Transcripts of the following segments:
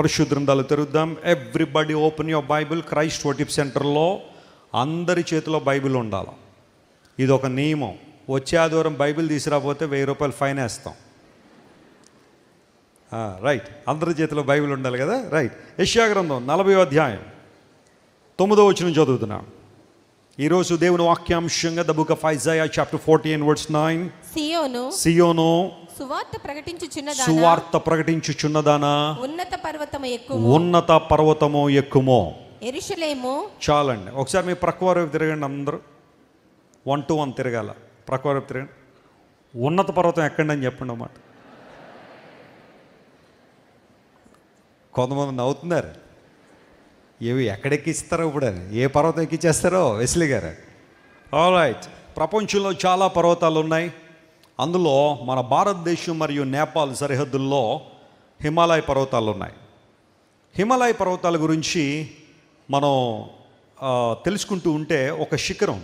పరిశుద్ధ్రంధాలు తెరుద్దాం everybody open your Bible Christ worship సెంటర్లో అందరి చేతిలో బైబిల్ ఉండాలి ఇది ఒక నియమం వచ్చే ఆదివారం బైబిల్ తీసుకురాకపోతే వెయ్యి రూపాయలు ఫైన్ వేస్తాం రైట్ అందరి చేతిలో బైబిల్ ఉండాలి కదా రైట్ యశ్యాగ్రంథం నలభై అధ్యాయం తొమ్మిదో వచ్చిన చదువుతున్నాం ఈరోజు దేవుని వాక్యాంశంగా the book of Isaiah chapter fourteen words nine సియోను సియోను సువార్త ప్రకటించుచున్నదానా సువార్త ప్రకటించుచున్నదానా ఉన్నత పర్వతము ఎక్కువ ఉన్నత పర్వతము ఎక్కుమో ఎరుషలేము చాలండి ఒకసారి మీ ప్రక్కవారు తిరగండి అందరూ వన్ టు వన్ తిరగాల ప్రక్కవారు తిరగండి ఉన్నత పర్వతం ఎక్కండి అని చెప్పండి అన్నమాట కొంతమంది నవ్వుతున్నారు ఏవి ఎక్కడెక్కిస్తారో ఇప్పుడు ఏ పర్వతం ఎక్కిచ్చేస్తారో వెస్లీ గారు ఆల్ రైట్ ప్రపంచంలో చాలా పర్వతాలు ఉన్నాయి అందులో మన భారతదేశం మరియు నేపాల్ సరిహద్దుల్లో హిమాలయ పర్వతాలు ఉన్నాయి హిమాలయ పర్వతాల గురించి మనం తెలుసుకుంటూ ఉంటే ఒక శిఖరం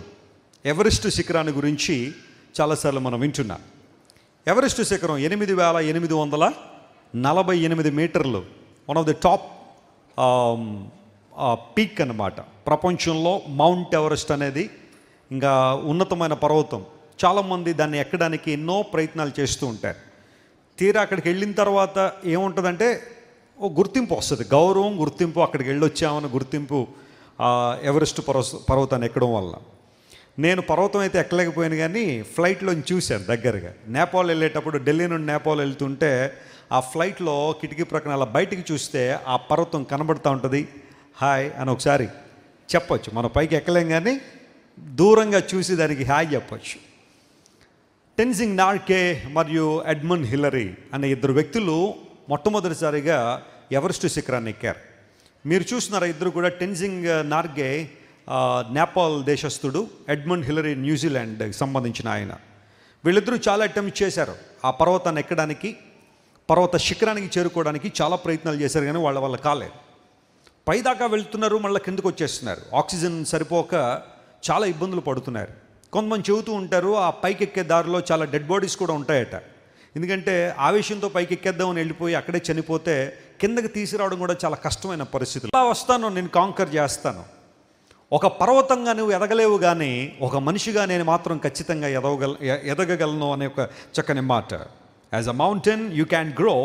ఎవరెస్ట్ శిఖరాన్ని గురించి చాలాసార్లు మనం వింటున్నాం ఎవరెస్ట్ శిఖరం ఎనిమిది వేల ఎనిమిది వందల నలభై ఎనిమిది మీటర్లు one of the top peak అనమాట ప్రపంచంలో మౌంట్ ఎవరెస్ట్ అనేది ఇంకా ఉన్నతమైన పర్వతం చాలామంది దాన్ని ఎక్కడానికి ఎన్నో ప్రయత్నాలు చేస్తూ ఉంటారు తీరా అక్కడికి వెళ్ళిన తర్వాత ఏముంటుందంటే ఓ గుర్తింపు వస్తుంది గౌరవం గుర్తింపు అక్కడికి వెళ్ళొచ్చామన్న గుర్తింపు ఎవరెస్ట్ పర్వ పర్వతాన్ని ఎక్కడం వల్ల నేను పర్వతం అయితే ఎక్కలేకపోయాను కానీ ఫ్లైట్లో చూశాను దగ్గరగా నేపాల్ వెళ్ళేటప్పుడు ఢిల్లీ నుండి నేపాల్ వెళ్తుంటే ఆ ఫ్లైట్లో కిటికీ ప్రక్కన అలా బయటికి చూస్తే ఆ పర్వతం కనబడుతూ ఉంటుంది హాయ్ అని ఒకసారి చెప్పచ్చు మనం పైకి ఎక్కలేం కానీ దూరంగా చూసి దానికి హాయ్ చెప్పచ్చు టెన్సింగ్ నార్కే మరియు ఎడ్మన్ హిల్లరీ అనే ఇద్దరు వ్యక్తులు మొట్టమొదటిసారిగా ఎవరెస్ట్ శిఖరాన్ని ఎక్కారు మీరు చూసినారా ఇద్దరు కూడా టెన్సింగ్ నార్గే నేపాల్ దేశస్థుడు ఎడ్మండ్ హిల్లరీ న్యూజిలాండ్కి సంబంధించిన ఆయన వీళ్ళిద్దరూ చాలా అటెంప్ట్ చేశారు ఆ పర్వతాన్ని ఎక్కడానికి పర్వత శిఖరానికి చేరుకోవడానికి చాలా ప్రయత్నాలు చేశారు కానీ వాళ్ళ వల్ల కాలేదు పైదాకా వెళ్తున్నారు మళ్ళీ కిందకు వచ్చేస్తున్నారు ఆక్సిజన్ సరిపోక చాలా ఇబ్బందులు పడుతున్నారు కొంతమంది చెబుతూ ఉంటారు ఆ పైకి ఎక్కే దారిలో చాలా డెడ్ బాడీస్ కూడా ఉంటాయట ఎందుకంటే ఆవేశంతో పైకి ఎక్కేద్దామని వెళ్ళిపోయి అక్కడే చనిపోతే కిందకి తీసుకురావడం కూడా చాలా కష్టమైన పరిస్థితులు అలా వస్తాను నేను కాంకర్ చేస్తాను ఒక పర్వతంగా నువ్వు ఎదగలేవు కానీ ఒక మనిషిగా నేను మాత్రం ఖచ్చితంగా ఎదవగల ఎదగగలను అనే ఒక చక్కని మాట as a mountain you can grow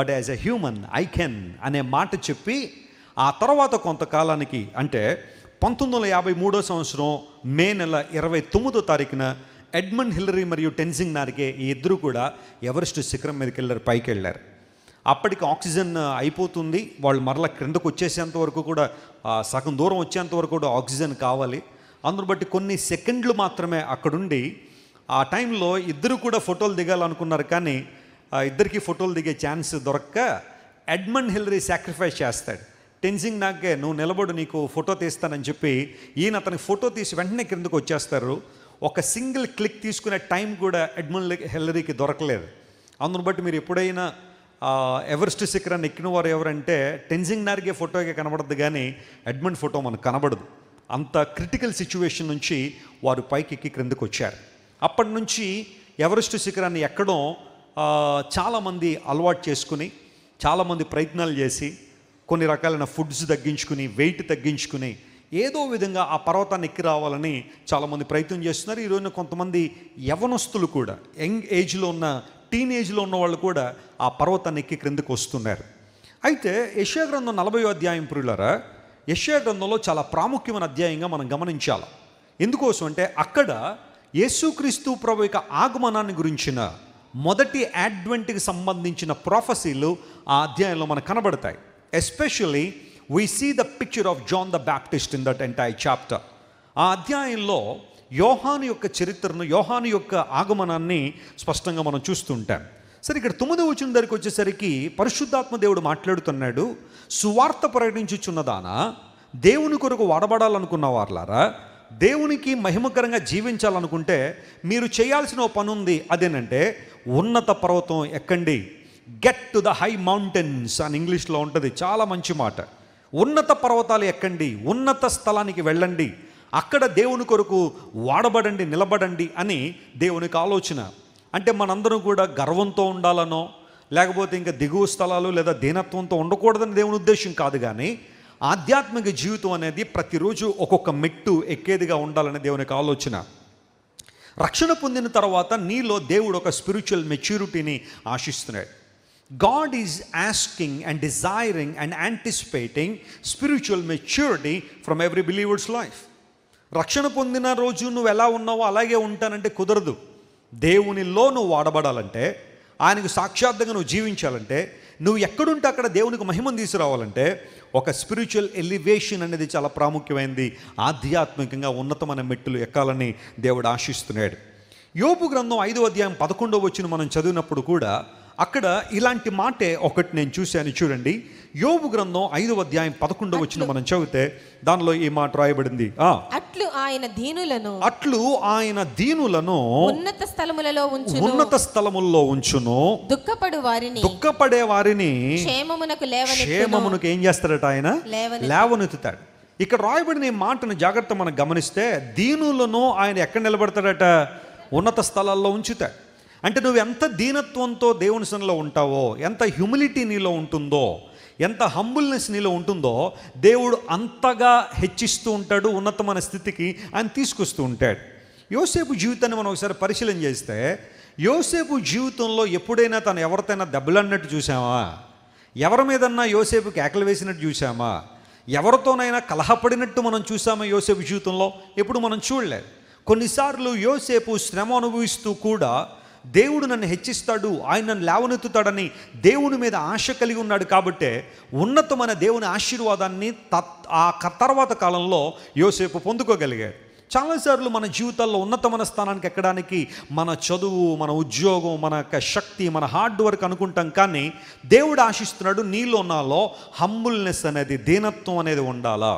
but as a human I can అనే మాట చెప్పి ఆ తర్వాత కొంతకాలానికి అంటే పంతొమ్మిది వందల యాభై మూడో సంవత్సరం మే నెల ఇరవై తొమ్మిదో తారీఖున ఎడ్మండ్ హిల్లరీ మరియు టెన్సింగ్ నారికే ఈ ఇద్దరు కూడా ఎవరెస్ట్ శిఖరం మీదకి వెళ్ళారు పైకి వెళ్ళారు అప్పటికి ఆక్సిజన్ అయిపోతుంది వాళ్ళు మరలా క్రిందకు వచ్చేసేంత వరకు కూడా సగం దూరం వచ్చేంత వరకు కూడా ఆక్సిజన్ కావాలి అందును బట్టి కొన్ని సెకండ్లు మాత్రమే అక్కడుండి ఆ టైంలో ఇద్దరు కూడా ఫోటోలు దిగాలనుకున్నారు కానీ ఇద్దరికి ఫోటోలు దిగే ఛాన్స్ దొరక్క ఎడ్మండ్ హిల్లరీ సాక్రిఫైస్ చేస్తాడు టెన్సింగ్ నాకే నువ్వు నిలబడు నీకు ఫోటో తీస్తానని చెప్పి ఈయన అతని ఫోటో తీసి వెంటనే క్రిందకు వచ్చేస్తారు ఒక సింగిల్ క్లిక్ తీసుకునే టైం కూడా ఎడ్మన్ హెల్లరీకి దొరకలేదు అందును బట్టి మీరు ఎప్పుడైనా ఎవరెస్ట్ శిఖరాన్ని ఎక్కిన వారు ఎవరంటే టెన్జింగ్ నార్గే ఫోటోకి కనబడదు కానీ ఎడ్మండ్ ఫోటో మనకు కనబడదు అంత క్రిటికల్ సిచ్యువేషన్ నుంచి వారు పైకి ఎక్కి క్రిందకు వచ్చారు అప్పటి నుంచి ఎవరెస్ట్ శిఖరాన్ని ఎక్కడం చాలామంది అలవాటు చేసుకుని చాలామంది ప్రయత్నాలు చేసి కొన్ని రకాలైన ఫుడ్స్ తగ్గించుకుని వెయిట్ తగ్గించుకుని ఏదో విధంగా ఆ పర్వతాన్ని ఎక్కి రావాలని చాలామంది ప్రయత్నం చేస్తున్నారు ఈరోజున కొంతమంది యవనస్తులు కూడా యంగ్ ఏజ్లో ఉన్న టీనేజ్లో ఉన్న వాళ్ళు కూడా ఆ పర్వతాన్ని ఎక్కి క్రిందకు వస్తున్నారు అయితే యశాగ్రంథం నలభై అధ్యాయం పురులరా యశాగ్రంథంలో చాలా ప్రాముఖ్యమైన అధ్యాయంగా మనం గమనించాలి ఎందుకోసం అంటే అక్కడ యేసుక్రీస్తు ప్రభు యొక్క ఆగమనాన్ని గురించిన మొదటి అడ్వెంట్కి సంబంధించిన ప్రొఫెసీలు ఆ అధ్యాయంలో మనకు కనబడతాయి especially we see the picture of John the Baptist in that entire chapter ఆ అధ్యాయంలో యోహాను యొక్క చరిత్రను యోహాను యొక్క ఆగమనాన్ని స్పష్టంగా మనం చూస్తుంటాం సరే ఇక్కడ తొమ్మిది వచ్చిన దగ్గరికి వచ్చేసరికి పరిశుద్ధాత్మ దేవుడు మాట్లాడుతున్నాడు సువార్త ప్రకటించుచున్నదానా దేవుని కొరకు వాడబడాలనుకున్న వారులారా దేవునికి మహిమకరంగా జీవించాలనుకుంటే మీరు చేయాల్సిన ఓ పనుంది అదేనంటే ఉన్నత పర్వతం ఎక్కండి get to the high mountains అని ఇంగ్లీష్లో ఉంటుంది చాలా మంచి మాట ఉన్నత పర్వతాలు ఎక్కండి ఉన్నత స్థలానికి వెళ్ళండి అక్కడ దేవుని కొరకు వాడబడండి నిలబడండి అని దేవునికి ఆలోచన అంటే మనందరం కూడా గర్వంతో ఉండాలనో లేకపోతే ఇంకా దిగువ స్థలాలు లేదా దీనత్వంతో ఉండకూడదని దేవుని ఉద్దేశం కాదు కానీ ఆధ్యాత్మిక జీవితం అనేది ప్రతిరోజు ఒక్కొక్క మెట్టు ఎక్కేదిగా ఉండాలని దేవునికి ఆలోచన రక్షణ పొందిన తర్వాత నీలో దేవుడు ఒక స్పిరిచువల్ మెచ్యూరిటీని ఆశిస్తున్నాడు God is asking and desiring and anticipating spiritual maturity from every believer's life రక్షణ పొందిన రోజు నువ్వు ఎలా ఉన్నావో అలాగే ఉంటానంటే కుదరదు దేవునిలో నువ్వు వాడబడాలంటే ఆయనకు సాక్షాత్తంగా నువ్వు జీవించాలంటే నువ్వు ఎక్కడుంటే అక్కడ దేవునికి మహిమను తీసుకురావాలంటే ఒక స్పిరిచువల్ ఎలివేషన్ అనేది చాలా ప్రాముఖ్యమైనది ఆధ్యాత్మికంగా ఉన్నతమైన మెట్టులు ఎక్కాలని దేవుడు ఆశిస్తున్నాడు యోపు గ్రంథం ఐదో అధ్యాయం పదకొండవ వచ్చిన మనం చదివినప్పుడు కూడా అక్కడ ఇలాంటి మాటే ఒకటి నేను చూశాను చూడండి యోబు గ్రంథం ఐదవ అధ్యాయం పదకొండవ వచ్చిన మనం చదివితే దానిలో ఈ మాట రాయబడింది అట్లు ఆయన దీనులను అట్లు ఆయన దీనులను ఉన్నత స్థలములలో ఉంచును ఉన్నత స్థలముల్లో ఉంచును దుఃఖపడు వారిని దుఃఖపడే వారిని క్షేమమునకు లేవని క్షేమమునకు ఏం చేస్తాడట ఆయన లేవనెత్తుతాడు ఇక్కడ రాయబడిన ఈ మాటను జాగ్రత్త మనం గమనిస్తే దీనులను ఆయన ఎక్కడ నిలబడతాడట ఉన్నత స్థలాల్లో ఉంచుతాడు అంటే నువ్వు ఎంత దీనత్వంతో దేవుని సన్నిలో ఉంటావో ఎంత హ్యూమిలిటీ నీలో ఉంటుందో ఎంత హంబుల్నెస్ నీలో ఉంటుందో దేవుడు అంతగా హెచ్చిస్తూ ఉంటాడు ఉన్నతమైన స్థితికి ఆయన తీసుకొస్తూ ఉంటాడు యోసేపు జీవితాన్ని మనం ఒకసారి పరిశీలన చేస్తే యోసేపు జీవితంలో ఎప్పుడైనా తను ఎవరితైనా దెబ్బలన్నట్టు చూసామా ఎవరి మీదన్నా యోసేపు కేకలు వేసినట్టు చూసామా ఎవరితోనైనా కలహపడినట్టు మనం చూసామా యోసేపు జీవితంలో ఎప్పుడు మనం చూడలేదు కొన్నిసార్లు యోసేపు శ్రమ అనుభవిస్తూ కూడా దేవుడు నన్ను హెచ్చిస్తాడు ఆయన నన్ను లేవనెత్తుతాడని దేవుని మీద ఆశ కలిగి ఉన్నాడు కాబట్టే ఉన్నతమైన దేవుని ఆశీర్వాదాన్ని తత్ ఆ తర్వాత కాలంలో యోసేపు పొందుకోగలిగాడు చాలాసార్లు మన జీవితాల్లో ఉన్నతమైన స్థానానికి ఎక్కడానికి మన చదువు మన ఉద్యోగం మన యొక్క శక్తి మన హార్డ్ వర్క్ అనుకుంటాం కానీ దేవుడు ఆశిస్తున్నాడు నీళ్ళు ఉన్నాలో హంబుల్నెస్ అనేది దీనత్వం అనేది ఉండాలా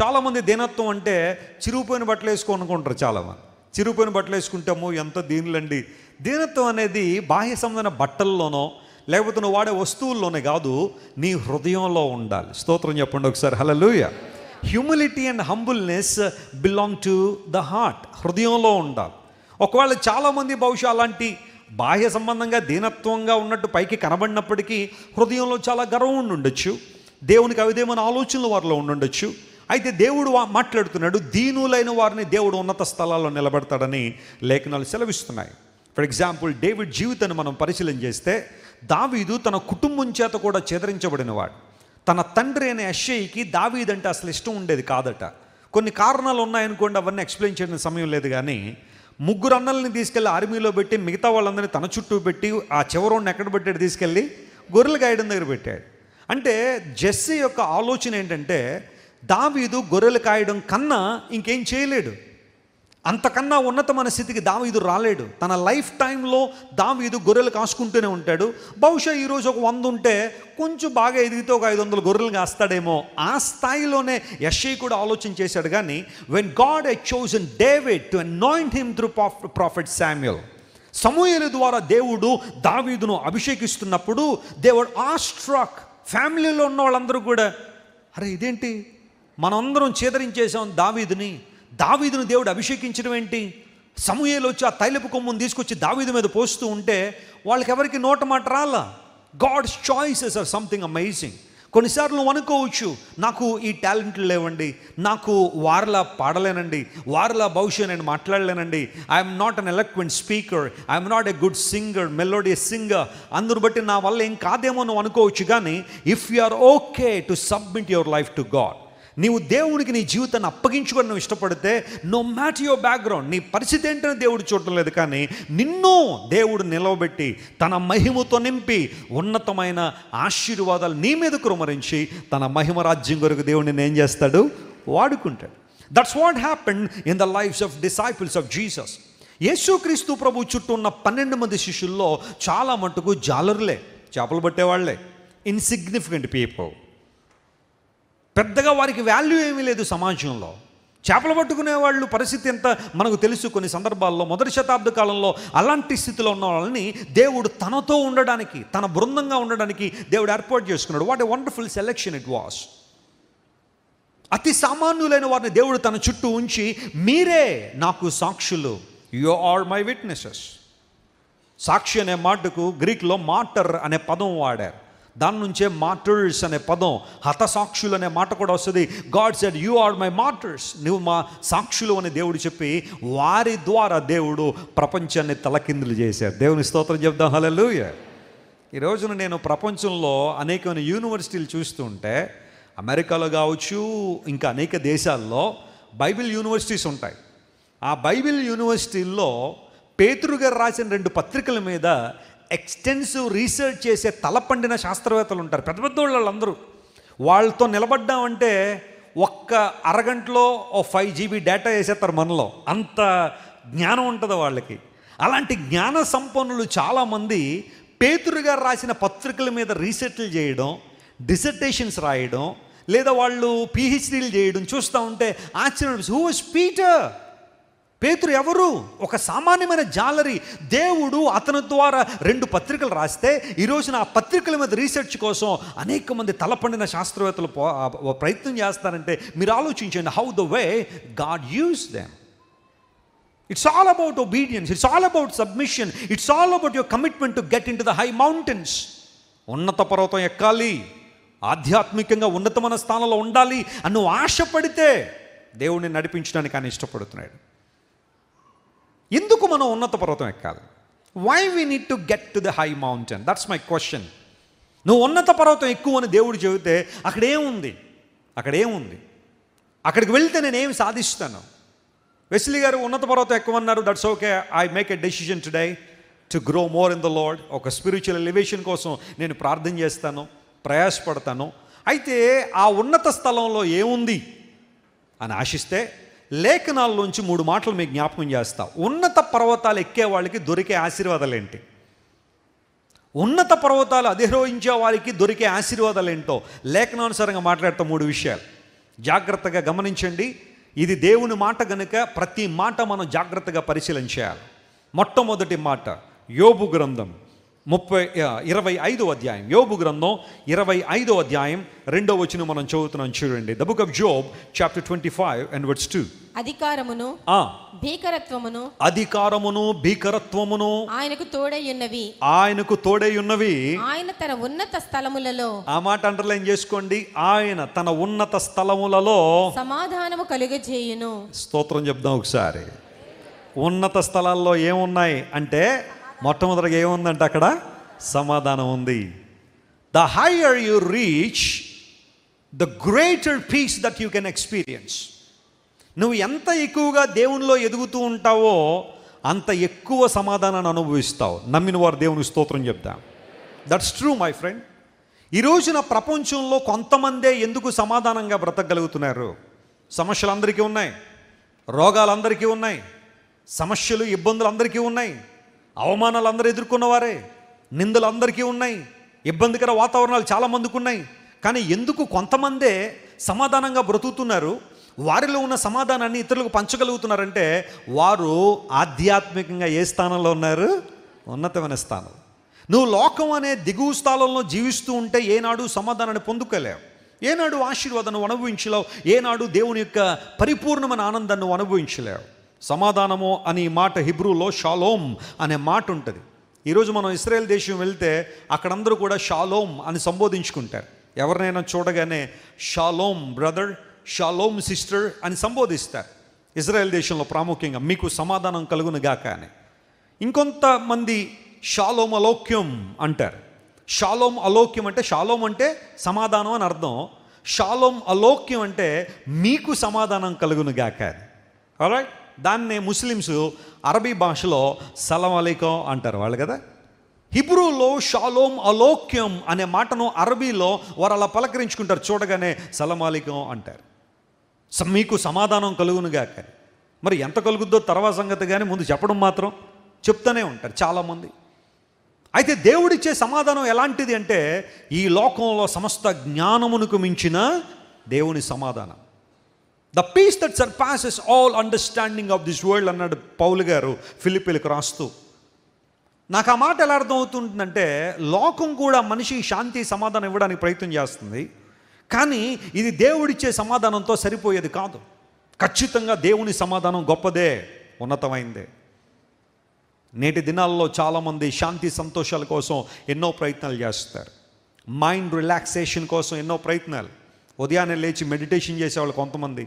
చాలామంది దీనత్వం అంటే చిరుగుపోయిన బట్టలు వేసుకోనుకుంటారు చాలామంది చిరిగిపోయిన బట్టలు వేసుకుంటాము ఎంత దీనిలండి దీనత్వం అనేది బాహ్య సంబంధమైన బట్టల్లోనో లేకపోతే నువ్వు వాడే వస్తువుల్లోనే కాదు నీ హృదయంలో ఉండాలి స్తోత్రం చెప్పండి ఒకసారి hallelujah humility and humbleness belong to the heart హృదయంలో ఉండాలి ఒకవేళ చాలామంది బహుశా అలాంటి బాహ్య సంబంధంగా దీనత్వంగా ఉన్నట్టు పైకి కనబడినప్పటికీ హృదయంలో చాలా గర్వం ఉండొచ్చు దేవునికి అవిదేమైన ఆలోచనలు వారిలో ఉండుండొచ్చు అయితే దేవుడు మాట్లాడుతున్నాడు దీనులైన వారిని దేవుడు ఉన్నత స్థలాల్లో నిలబెడతాడని లేఖనాలు సెలవిస్తున్నాయి ఫర్ ఎగ్జాంపుల్ డేవిడ్ జీవితాన్ని మనం పరిశీలన చేస్తే దావీదు తన కుటుంబం చేత కూడా చెదరించబడినవాడు తన తండ్రి అనే అశ్షయికి దావీదంటే అసలు ఇష్టం ఉండేది కాదట కొన్ని కారణాలు ఉన్నాయనుకోండి అవన్నీ ఎక్స్ప్లెయిన్ చేయడం సమయం లేదు కానీ ముగ్గురు అన్నల్ని తీసుకెళ్ళి ఆర్మీలో పెట్టి మిగతా వాళ్ళందరినీ తన చుట్టూ పెట్టి ఆ చివరోని ఎక్కడ పెట్టాడు తీసుకెళ్ళి గొర్రెలు గాయడం దగ్గర పెట్టాడు అంటే జెస్సీ యొక్క ఆలోచన ఏంటంటే దావీదు గొర్రెలు కాయడం కన్నా ఇంకేం చేయలేడు అంతకన్నా ఉన్నతమైన స్థితికి దావీదు రాలేడు తన లైఫ్ టైంలో దావీదు గొర్రెలు కాసుకుంటూనే ఉంటాడు బహుశా ఈరోజు ఒక వంద ఉంటే కొంచెం బాగా ఎదిగితే ఒక ఐదు వందలు గొర్రెలు కాస్తాడేమో ఆ స్థాయిలోనే యశ్ఐ కూడా ఆలోచన చేశాడు కానీ when God I chosen David to anoint him through prophet Samuel సమూహల ద్వారా దేవుడు దావీదును అభిషేకిస్తున్నప్పుడు దేవుడు ఆ స్ట్రాక్ ఫ్యామిలీలో ఉన్న వాళ్ళందరూ కూడా అరే ఇదేంటి మనందరం చేదరించేసాం దావీదుని దావీదును దేవుడు అభిషేకించడం ఏంటి సమూహలు వచ్చి ఆ తైలపు కొమ్మును తీసుకొచ్చి దావీదు మీద పోస్తూ ఉంటే వాళ్ళకి ఎవరికి నోట మాట రాలా God's choices are something amazing కొన్నిసార్లు నువ్వు అనుకోవచ్చు నాకు ఈ టాలెంట్లు లేవండి నాకు వారిలా పాడలేనండి వారిలా బహుశా నేను మాట్లాడలేనండి I'm not an eloquent speaker I'm not a good singer melodious singer అందరు బట్టి నా వల్ల ఏం కాదేమో నువ్వు అనుకోవచ్చు కానీ if you are okay to submit your life to God నీవు దేవుడికి నీ జీవితాన్ని అప్పగించుకొని నువ్వు ఇష్టపడితే నో మ్యాట్ యువర్ బ్యాక్గ్రౌండ్ నీ పరిస్థితి ఏంటని దేవుడు చూడటం లేదు కానీ నిన్ను దేవుడు నిలవబెట్టి తన మహిమతో నింపి ఉన్నతమైన ఆశీర్వాదాలు నీ మీద కురుమరించి తన మహిమ రాజ్యం కొరకు దేవుడిని ఏం చేస్తాడు వాడుకుంటాడు that's what happen in the lifes of disciples of Jesus యేసుక్రీస్తు ప్రభు చుట్టూ ఉన్న పన్నెండు మంది శిష్యుల్లో చాలా మటుకు జాలర్లే చేపలు పట్టేవాళ్లే ఇన్సిగ్నిఫికెంట్ పీపుల్ పెద్దగా వారికి వాల్యూ ఏమీ లేదు సమాజంలో చేపలు పట్టుకునే వాళ్ళు పరిస్థితి ఎంత మనకు తెలుసు కొన్ని సందర్భాల్లో మొదటి శతాబ్ద కాలంలో అలాంటి స్థితిలో ఉన్న వాళ్ళని దేవుడు తనతో ఉండడానికి తన బృందంగా ఉండడానికి దేవుడు ఏర్పాటు చేసుకున్నాడు what a wonderful selection it was అతి సామాన్యులైన వారిని దేవుడు తన చుట్టూ ఉంచి మీరే నాకు సాక్షులు యు ఆర్ మై విట్నెసెస్ సాక్షి అనే మాటకు గ్రీక్లో మాటర్ అనే పదం వాడారు దాని నుంచే మార్టర్స్ అనే పదం హతసాక్షులు అనే మాట కూడా వస్తుంది God said you are my martyrs నువ్వు మా సాక్షులు అని దేవుడు చెప్పి వారి ద్వారా దేవుడు ప్రపంచాన్ని తలకిందులు చేశారు దేవుని స్తోత్రం చెప్దాం హలో ఈ రోజున నేను ప్రపంచంలో అనేకమైన యూనివర్సిటీలు చూస్తుంటే అమెరికాలో కావచ్చు ఇంకా అనేక దేశాల్లో బైబిల్ యూనివర్సిటీస్ ఉంటాయి ఆ బైబిల్ యూనివర్సిటీల్లో పేతురు గారు రాసిన రెండు పత్రికల మీద ఎక్స్టెన్సివ్ రీసెర్చ్ చేసే తలపండిన శాస్త్రవేత్తలు ఉంటారు పెద్ద పెద్ద వాళ్ళందరూ వాళ్ళతో నిలబడ్డామంటే ఒక్క అరగంటలో ఓ ఫైవ్ జీబీ డేటా వేసేస్తారు మనలో అంత జ్ఞానం ఉంటుంది వాళ్ళకి అలాంటి జ్ఞాన సంపన్నులు చాలామంది పేతురు గారు రాసిన పత్రికల మీద రీసెర్చ్లు చేయడం డిసర్టేషన్స్ రాయడం లేదా వాళ్ళు పిహెచ్డీలు చేయడం చూస్తూ ఉంటే ఆశ్చర్యం హూ వాజ్ పీటర్ పేతురు ఎవరు ఒక సామాన్యమైన జాలరీ దేవుడు అతని ద్వారా రెండు పత్రికలు రాస్తే ఈరోజు నా పత్రికల మీద రీసెర్చ్ కోసం అనేక మంది తలపండిన శాస్త్రవేత్తలు ప్రయత్నం చేస్తారంటే మీరు ఆలోచించండి how the way God use them it's all about obedience it's all about submission it's all about your commitment to get into the high mountains ఉన్నత పర్వతం ఎక్కాలి ఆధ్యాత్మికంగా ఉన్నతమైన స్థానంలో ఉండాలి అని నువ్వు ఆశపడితే దేవుణ్ణి నడిపించడానికి ఆయన ఇష్టపడుతున్నాడు ఎందుకు మనం ఉన్నత పర్వతం ఎక్కాలి why we need to get to the high mountain that's my question నువ్వు ఉన్నత పర్వతం ఎక్కువ అని దేవుడు చెబితే అక్కడేముంది అక్కడేముంది అక్కడికి వెళ్తే నేనేం సాధిస్తాను వెస్లీ గారు ఉన్నత పర్వతం ఎక్కువన్నారు that's okay I make a decision today to grow more in the Lord ఒక స్పిరిచువల్ ఎలివేషన్ కోసం నేను ప్రార్థన చేస్తాను ప్రయాసపడతాను అయితే ఆ ఉన్నత స్థలంలో ఏముంది అని ఆశిస్తే లేఖనాల్లోంచి మూడు మాటలు మీకు జ్ఞాపకం చేస్తా ఉన్నత పర్వతాలు ఎక్కే వాళ్ళకి దొరికే ఆశీర్వాదాలు ఏంటి ఉన్నత పర్వతాలు అధిరోహించే వారికి దొరికే ఆశీర్వాదాలు ఏంటో లేఖనానుసారంగా మాట్లాడతాం మూడు విషయాలు జాగ్రత్తగా గమనించండి ఇది దేవుని మాట గనుక ప్రతి మాట మనం జాగ్రత్తగా పరిశీలన చేయాలి మొట్టమొదటి మాట యోబు గ్రంథం ముప్పై ఇరవై ఐదో అధ్యాయం యోబు గ్రంథం ఇరవై ఐదో అధ్యాయం రెండో వచ్చిన మనం చదువుతున్నాం చూడండి the book of Job chapter twenty five and words two అధికారమును ఆ భీకరత్వమును అధికారమును భీకరత్వమును ఆయనకు తోడై ఉన్నవి ఆయనకు తోడై ఉన్నవి ఆయన తన ఉన్నత స్థలములలో ఆ మాట అండర్లైన్ చేసుకోండి ఆయన తన ఉన్నత స్థలములలో సమాధానము కలుగజేయును స్తోత్రం చెప్దాం ఒకసారి ఉన్నత స్థలాల్లో ఏమున్నాయి అంటే మొట్టమొదటిగా ఏముందంటే అక్కడ సమాధానం ఉంది the higher you reach the greater peace that you can experience నువ్వు ఎంత ఎక్కువగా దేవునిలో ఎదుగుతూ ఉంటావో అంత ఎక్కువ సమాధానాన్ని అనుభవిస్తావు నమ్మిన వారు దేవుని స్తోత్రం చెప్తా దట్స్ ట్రూ మై ఫ్రెండ్ ఈరోజున ప్రపంచంలో కొంతమందే ఎందుకు సమాధానంగా బ్రతకగలుగుతున్నారు సమస్యలు అందరికీ ఉన్నాయి రోగాలు అందరికీ ఉన్నాయి సమస్యలు ఇబ్బందులు అందరికీ ఉన్నాయి అవమానాలు అందరూ ఎదుర్కొన్నవారే నిందలు అందరికీ ఉన్నాయి ఇబ్బందికర వాతావరణాలు చాలామందికి ఉన్నాయి కానీ ఎందుకు కొంతమందే సమాధానంగా బ్రతుకుతున్నారు వారిలో ఉన్న సమాధానాన్ని ఇతరులకు పంచగలుగుతున్నారంటే వారు ఆధ్యాత్మికంగా ఏ స్థానంలో ఉన్నారు ఉన్నతమైన స్థానం నువ్వు లోకం అనే దిగువ స్థానంలో జీవిస్తూ ఉంటే ఏనాడు సమాధానాన్ని పొందుకోలేవు ఏనాడు ఆశీర్వాదాన్ని అనుభవించలేవు ఏనాడు దేవుని యొక్క పరిపూర్ణమైన ఆనందాన్ని అనుభవించలేవు సమాధానము అని మాట హిబ్రూలో షాలోమ్ అనే మాట ఉంటుంది ఈరోజు మనం ఇస్రాయేల్ దేశం వెళ్తే అక్కడందరూ కూడా షాలోమ్ అని సంబోధించుకుంటారు ఎవరినైనా చూడగానే షాలోమ్ బ్రదర్ షాలోమ్ సిస్టర్ అని సంబోధిస్తారు ఇజ్రాయెల్ దేశంలో ప్రాముఖ్యంగా మీకు సమాధానం కలుగును గాక అని ఇంకొంతమంది షాలోమ్ అలోక్యం అంటారు షాలోమ్ అలోక్యం అంటే షాలోమ్ అంటే సమాధానం అని అర్థం షాలోమ్ అలోక్యం అంటే మీకు సమాధానం కలుగును గాక అని దాన్నే ముస్లిమ్స్ అరబీ భాషలో సలం అలైకం అంటారు వాళ్ళు కదా హిబ్రూలో షాలోం అలోక్యం అనే మాటను అరబీలో వారు అలా పలకరించుకుంటారు చూడగానే సలమాలికం అంటారు మీకు సమాధానం కలుగునుగాక మరి ఎంత కలుగుద్దో తర్వాత సంగతి కానీ ముందు చెప్పడం మాత్రం చెప్తూనే ఉంటారు చాలామంది అయితే దేవుడిచ్చే సమాధానం ఎలాంటిది అంటే ఈ లోకంలో సమస్త జ్ఞానమునకు మించిన దేవుని సమాధానం the peace that surpasses all understanding of this world అన్నాడు పౌలు గారు ఫిలిపిలకు రాస్తూ నాకు ఆ మాట ఎలా అర్థమవుతుందంటే లోకం కూడా మనిషి శాంతి సమాధానం ఇవ్వడానికి ప్రయత్నం చేస్తుంది కానీ ఇది దేవుడిచ్చే సమాధానంతో సరిపోయేది కాదు ఖచ్చితంగా దేవుని సమాధానం గొప్పదే ఉన్నతమైందే నేటి దినాల్లో చాలామంది శాంతి సంతోషాల కోసం ఎన్నో ప్రయత్నాలు చేస్తారు మైండ్ రిలాక్సేషన్ కోసం ఎన్నో ప్రయత్నాలు ఉదయాన్నే లేచి మెడిటేషన్ చేసేవాళ్ళు కొంతమంది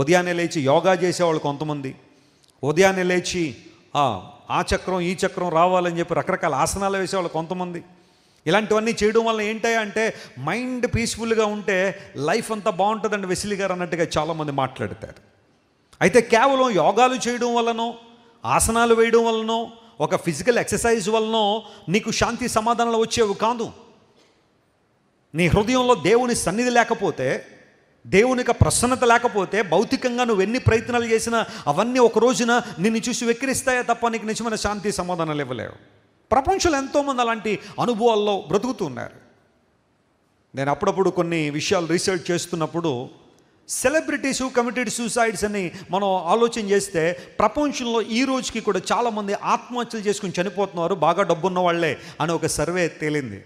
ఉదయాన్నే లేచి యోగా చేసేవాళ్ళు కొంతమంది ఉదయాన్నే లేచి ఆ చక్రం ఈ చక్రం రావాలని చెప్పి రకరకాల ఆసనాలు వేసేవాళ్ళు కొంతమంది ఇలాంటివన్నీ చేయడం వల్ల ఏంటాయి అంటే మైండ్ పీస్ఫుల్గా ఉంటే లైఫ్ అంతా బాగుంటుందండి వెసిలి గారు అన్నట్టుగా చాలామంది మాట్లాడతారు అయితే కేవలం యోగాలు చేయడం వలనో ఆసనాలు వేయడం వలనో ఒక ఫిజికల్ ఎక్సర్సైజ్ వలనో నీకు శాంతి సమాధానాలు వచ్చేవి కాదు నీ హృదయంలో దేవుని సన్నిధి లేకపోతే దేవునికి ప్రసన్నత లేకపోతే భౌతికంగా నువ్వు ఎన్ని ప్రయత్నాలు చేసినా అవన్నీ ఒక రోజున నిన్ను చూసి వెక్కిరిస్తాయా తప్ప నీకు నిజమైన శాంతి సమాధానాలు ఇవ్వలేవు ప్రపంచంలో ఎంతోమంది అలాంటి అనుభవాల్లో బ్రతుకుతున్నారు నేను అప్పుడప్పుడు కొన్ని విషయాలు రీసెర్చ్ చేస్తున్నప్పుడు సెలబ్రిటీస్ కమిటెడ్ సూసైడ్స్ అని మనం ఆలోచన చేస్తే ప్రపంచంలో ఈ రోజుకి కూడా చాలామంది ఆత్మహత్యలు చేసుకుని చనిపోతున్నారు బాగా డబ్బున్న వాళ్లే అని ఒక సర్వే తేలింది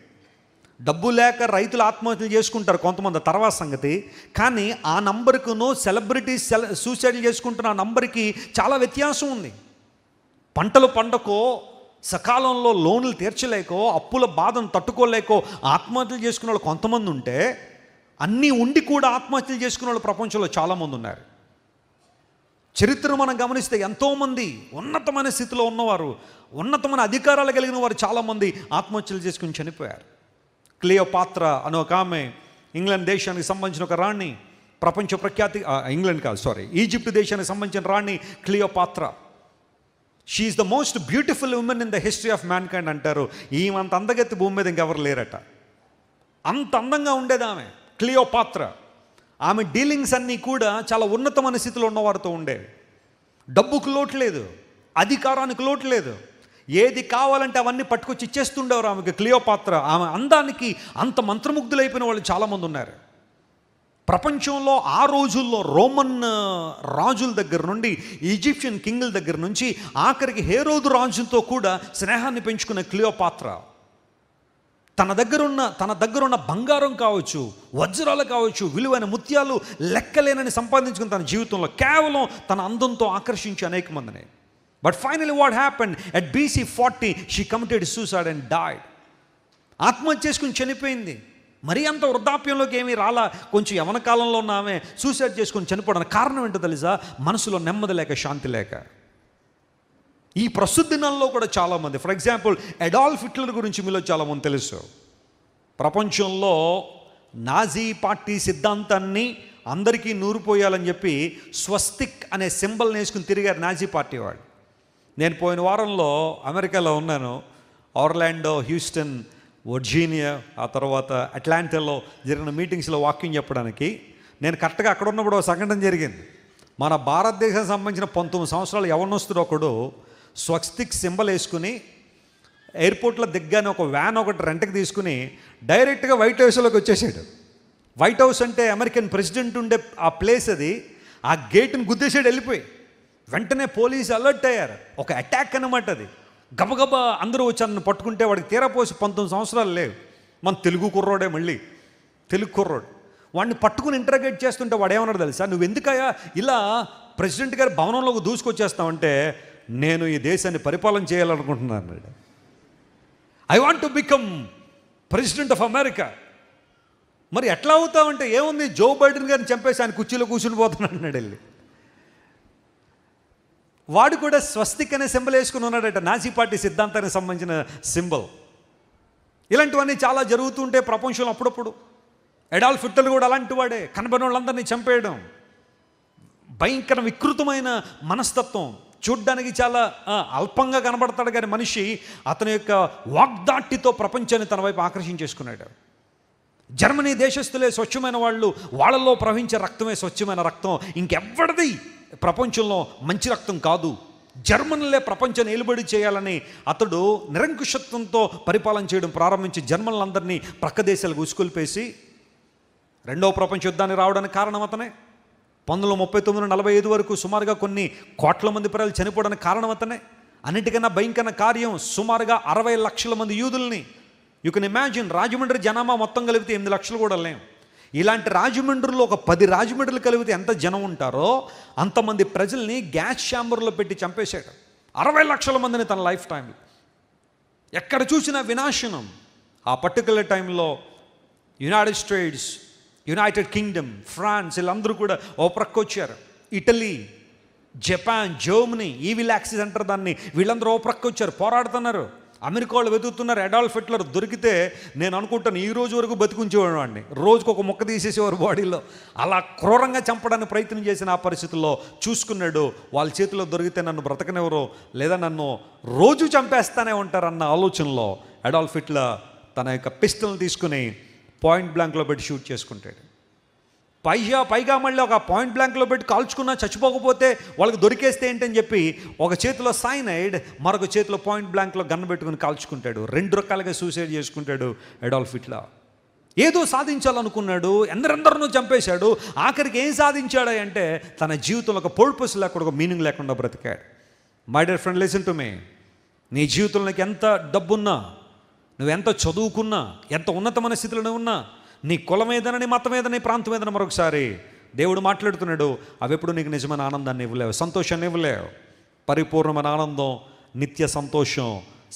డబ్బు లేక రైతులు ఆత్మహత్యలు చేసుకుంటారు కొంతమంది తర్వాత సంగతి కానీ ఆ నంబర్కును సెలబ్రిటీస్ సూసైడ్లు చేసుకుంటున్న ఆ నంబర్కి చాలా వ్యత్యాసం ఉంది పంటలు పండకో సకాలంలో లోన్లు తీర్చలేకో అప్పుల బాధను తట్టుకోలేకో ఆత్మహత్యలు చేసుకున్న వాళ్ళు కొంతమంది ఉంటే అన్నీ ఉండి కూడా ఆత్మహత్యలు చేసుకున్న వాళ్ళు ప్రపంచంలో చాలామంది ఉన్నారు చరిత్ర మనం గమనిస్తే ఎంతోమంది ఉన్నతమైన స్థితిలో ఉన్నవారు ఉన్నతమైన అధికారాలు కలిగిన వారు చాలామంది ఆత్మహత్యలు చేసుకుని చనిపోయారు క్లియోపాత్ర అనే ఒక ఆమె ఇంగ్లాండ్ దేశానికి సంబంధించిన ఒక రాణి ప్రపంచ ప్రఖ్యాతి ఇంగ్లాండ్ కాదు సారీ ఈజిప్ట్ దేశానికి సంబంధించిన రాణి Cleopatra she's the most beautiful woman in the history of kind అంటారు ఈమంత అందగత్తి భూమి మీద ఇంకెవరు లేరట అంత అందంగా ఉండేది ఆమె క్లియోపాత్ర ఆమె డీలింగ్స్ అన్నీ కూడా చాలా ఉన్నతమైన స్థితిలో ఉన్నవారితో ఉండేవి డబ్బుకు లోటు లేదు అధికారానికి లోటు లేదు ఏది కావాలంటే అవన్నీ పట్టుకొచ్చి ఇచ్చేస్తుండేవారు ఆమెకి క్లియోపాత్ర ఆమె అందానికి అంత మంత్రముగ్ధులైపోయిన వాళ్ళు చాలామంది ఉన్నారు ప్రపంచంలో ఆ రోజుల్లో రోమన్ రాజుల దగ్గర నుండి ఈజిప్షియన్ కింగ్ల దగ్గర నుంచి ఆఖరికి హేరోదు రాజుతో కూడా స్నేహాన్ని పెంచుకున్న క్లియోపాత్ర తన దగ్గరున్న తన దగ్గరున్న బంగారం కావచ్చు వజ్రాలు కావచ్చు విలువైన ముత్యాలు లెక్కలేనని సంపాదించుకుని తన జీవితంలో కేవలం తన అందంతో ఆకర్షించి అనేక మందిని but finally what happen at BC forty she committed suicide and died ఆత్మహత్య చేసుకుని చనిపోయింది మరీ అంత వృద్ధాప్యంలోకి ఏమీ రాలా కొంచెం యవన కాలంలో ఉన్నామే సూసైడ్ చేసుకుని చనిపోవడానికి కారణం ఏంటో తెలుసా మనసులో నెమ్మది లేక శాంతి లేక ఈ ప్రస్తుత దినాల్లో కూడా చాలామంది ఫర్ ఎగ్జాంపుల్ ఎడాల్ఫ్ హిట్లర్ గురించి మీలో చాలామంది తెలుసు ప్రపంచంలో నాజీ పార్టీ సిద్ధాంతాన్ని అందరికీ నూరిపోయాలని చెప్పి స్వస్తిక్ అనే సింబల్ వేసుకుని తిరిగారు నాజీ పార్టీ వాళ్ళు నేను పోయిన వారంలో అమెరికాలో ఉన్నాను ఆర్లాండో హ్యూస్టన్ వర్జీనియా ఆ తర్వాత అట్లాంటాలో జరిగిన మీటింగ్స్లో వాకింగ్ చెప్పడానికి నేను కరెక్ట్గా అక్కడ ఉన్నప్పుడు ఒక సంఘటన జరిగింది మన భారతదేశానికి సంబంధించిన పంతొమ్మిది సంవత్సరాలు ఎవరినొస్తుడు ఒకడు స్వస్తిక్ సింబల్ వేసుకుని ఎయిర్పోర్ట్లో దిగ్గానే ఒక వ్యాన్ ఒకటి రెంట్కి తీసుకుని డైరెక్ట్గా వైట్ హౌస్లోకి వచ్చేసాడు వైట్ హౌస్ అంటే అమెరికన్ ప్రెసిడెంట్ ఉండే ఆ ప్లేస్ అది ఆ గేట్ని గుద్దేసాడు వెళ్ళిపోయి వెంటనే పోలీసు అలర్ట్ అయ్యారు ఒక అటాక్ అనమాట అది గబగబా అందరూ వచ్చి అతను పట్టుకుంటే వాడికి తీరపోసి పంతొమ్మిది సంవత్సరాలు లేవు మన తెలుగు కుర్రోడే మళ్ళీ తెలుగు కుర్రోడు వాడిని పట్టుకుని ఇంటరగేట్ చేస్తుంటే వాడు ఏమన్నాడు తెలుసా నువ్వు ఎందుకయ్యా ఇలా ప్రెసిడెంట్ గారి భవనంలోకి దూసుకొచ్చేస్తావంటే నేను ఈ దేశాన్ని పరిపాలన చేయాలనుకుంటున్నాను I want to become president of America మరి ఎట్లా అవుతావంటే ఏముంది జో బైడెన్ గారిని చంపేసి ఆయన కుర్చీలో కూర్చుని పోతున్నాడు వెళ్ళి వాడు కూడా స్వస్తిక్ అనే సింబల్ వేసుకుని ఉన్నాడట నాజీ పార్టీ సిద్ధాంతానికి సంబంధించిన సింబల్ ఇలాంటివన్నీ చాలా జరుగుతుంటే ప్రపంచంలో అప్పుడప్పుడు ఎడాల్ఫ్ ఫిట్టలు కూడా అలాంటి వాడే కనబడిన వాళ్ళందరినీ చంపేయడం భయంకర వికృతమైన మనస్తత్వం చూడ్డానికి చాలా అల్పంగా కనబడతాడు కానీ మనిషి అతని యొక్క వాగ్దాటితో ప్రపంచాన్ని తన వైపు ఆకర్షించేసుకున్నాడు జర్మనీ దేశస్తులే స్వచ్ఛమైన వాళ్ళు వాళ్ళలో ప్రవహించే రక్తమే స్వచ్ఛమైన రక్తం ఇంకెవ్వడిది ప్రపంచంలో మంచి రక్తం కాదు జర్మన్లే ప్రపంచాన్ని నిలబడి చేయాలని అతడు నిరంకుశత్వంతో పరిపాలన చేయడం ప్రారంభించి జర్మన్లందరినీ ప్రక్క దేశాలకు ఉసుకొల్పేసి రెండవ ప్రపంచ యుద్ధాన్ని రావడానికి కారణం అతనే పంతొమ్మిది ముప్పై తొమ్మిది నలభై ఐదు వరకు సుమారుగా కొన్ని కోట్ల మంది ప్రజలు చనిపోవడానికి కారణం అతనే అన్నిటికన్నా భయంకర కార్యం సుమారుగా అరవై లక్షల మంది యూదుల్ని యూ కెన్ ఇమాజిన్ రాజమండ్రి జనామా మొత్తం కలిపితే ఎనిమిది లక్షలు కూడా లేవు ఇలాంటి రాజమండ్రిలో ఒక పది రాజమండ్రులు కలిగితే ఎంత జనం ఉంటారో అంతమంది ప్రజల్ని గ్యాస్ ఛాంబర్లో పెట్టి చంపేశాడు అరవై లక్షల మందిని తన లైఫ్ టైంలో ఎక్కడ చూసినా వినాశనం ఆ పర్టికులర్ టైంలో United States United Kingdom France వీళ్ళందరూ కూడా ఓ ప్రక్కొచ్చారు Italy Japan Germany evil axis అంటారు దాన్ని వీళ్ళందరూ ఓ ప్రక్కొచ్చారు పోరాడుతున్నారు అమెరికా వాళ్ళు వెతుకుతున్నారు అడాల్ఫ్ హిట్లర్ దొరికితే నేను అనుకుంటాను ఈ రోజు వరకు బతికించేవాడిని రోజుకు ఒక మొక్క తీసేసేవారు బాడీలో అలా క్రూరంగా చంపడానికి ప్రయత్నం చేసిన ఆ పరిస్థితుల్లో చూసుకున్నాడు వాళ్ళ చేతిలో దొరికితే నన్ను బ్రతకనివ్వరు లేదా నన్ను రోజు చంపేస్తానే ఉంటారన్న ఆలోచనలో అడాల్ఫ్ హిట్లర్ తన యొక్క పిస్టల్ని తీసుకుని పాయింట్ బ్లాంక్లో పెట్టి షూట్ చేసుకుంటాడు పైగా పైగా మళ్ళీ ఒక పాయింట్ బ్లాంక్లో పెట్టి కాల్చుకున్నా చచ్చిపోకపోతే వాళ్ళకి దొరికేస్తే ఏంటని చెప్పి ఒక చేతిలో సైనైడ్ మరొక చేతిలో పాయింట్ బ్లాంక్లో గన్ను పెట్టుకుని కాల్చుకుంటాడు రెండు రకాలుగా సూసైడ్ చేసుకుంటాడు ఎడాల్ఫ్ ఇట్లా ఏదో సాధించాలనుకున్నాడు ఎందరెందరినూ చంపేశాడు ఆఖరికి ఏం సాధించాడు అంటే తన జీవితంలో ఒక పోల్పస్ లేకుండా ఒక మీనింగ్ లేకుండా బ్రతికాడు my dear friend listen to me నీ జీవితంలోకి ఎంత డబ్బున్నా నువ్వు ఎంత చదువుకున్నా ఎంత ఉన్నతమైన స్థితిలోనే ఉన్నా నీ కులం మీదనని నీ మతం ప్రాంతం ఏదైనా మరొకసారి దేవుడు మాట్లాడుతున్నాడు అవి ఎప్పుడు నీకు నిజమైన ఆనందాన్ని ఇవ్వలేవు సంతోషాన్ని ఇవ్వలేవు పరిపూర్ణమైన ఆనందం నిత్య సంతోషం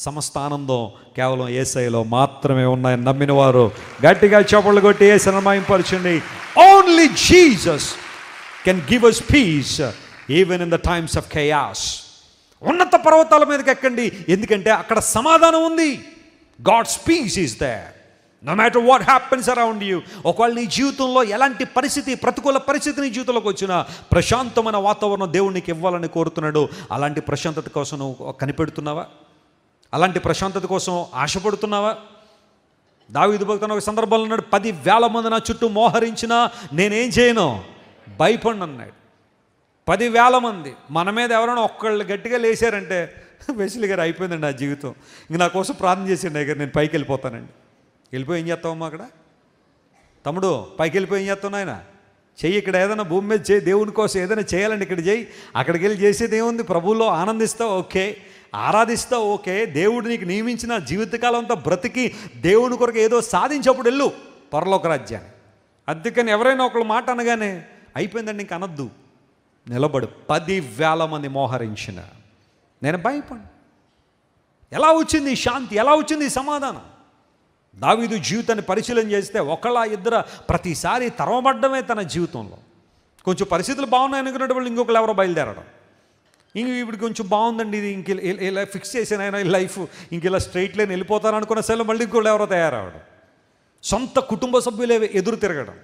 సమస్త ఆనందం కేవలం ఏసైలో మాత్రమే ఉన్నాయని నమ్మిన వారు గట్టిగా చేపలు కొట్టి ఏ సినిమాయింపరచండి only Jesus can give us peace even in the times of chaos ఉన్నత పర్వతాల మీదకి ఎక్కండి ఎందుకంటే అక్కడ సమాధానం ఉంది God's peace is there no matter what happens around you ఒకవేళ నీ జీవితంలో ఎలాంటి పరిస్థితి ప్రతికూల పరిస్థితి నీ జీవితంలోకి వచ్చినా ప్రశాంతమైన వాతావరణం దేవునికి ఇవ్వాలని కోరుతున్నాడు అలాంటి ప్రశాంతత కోసం నువ్వు కనిపెడుతున్నావా అలాంటి ప్రశాంతత కోసం ఆశపడుతున్నావా దావిదు భక్తున్న ఒక సందర్భంలో ఉన్నాడు పది వేల మంది నా చుట్టూ మోహరించినా నేనేం చేయను భయపడి అన్నాడు పది వేల మంది మన మీద ఎవరైనా ఒక్కళ్ళు గట్టిగా లేచారంటే వెసిలి గారు అయిపోయిందండి నా జీవితం ఇంక నా కోసం ప్రార్థన చేసిండే గారు నేను పైకి వెళ్ళిపోతానండి వెళ్ళిపోయి ఏం చేస్తావమ్మా అక్కడ తమ్ముడు పైకి వెళ్ళిపోయి ఏం చేస్తావు నాయన చెయ్యి ఇక్కడ ఏదైనా భూమి మీద చేయి దేవుని కోసం ఏదైనా చేయాలండి ఇక్కడ చేయి అక్కడికి వెళ్ళి చేసేది ఏముంది ప్రభువులో ఆనందిస్తావు ఓకే ఆరాధిస్తావు ఓకే దేవుడు నీకు నియమించిన జీవితకాలం అంతా బ్రతికి దేవుని కొరకు ఏదో సాధించప్పుడు వెళ్ళు పరలోక రాజ్యాన్ని అందుకని ఎవరైనా ఒకళ్ళు మాట అనగానే అయిపోయిందండి ఇంక అనద్దు నిలబడు వేల మంది మోహరించిన నేను భయపడి ఎలా వచ్చింది శాంతి ఎలా వచ్చింది సమాధానం దావీదు జీవితాన్ని పరిశీలన చేస్తే ఒకళ్ళ ఇద్దరు ప్రతిసారి తరవబడ్డమే తన జీవితంలో కొంచెం పరిస్థితులు బాగున్నాయి అనుకున్నట్టు వాళ్ళు ఇంకొకరు ఎవరో బయలుదేరడం ఇంక ఇప్పుడు కొంచెం బాగుందండి ఇది ఇంక ఇలా ఫిక్స్ చేసిన ఆయన లైఫ్ ఇంక ఇలా స్ట్రైట్ లైన్ వెళ్ళిపోతాను అనుకున్న సెల్ మళ్ళీ ఇంకోళ్ళు ఎవరో తయారవడం సొంత కుటుంబ సభ్యులే ఎదురు తిరగడం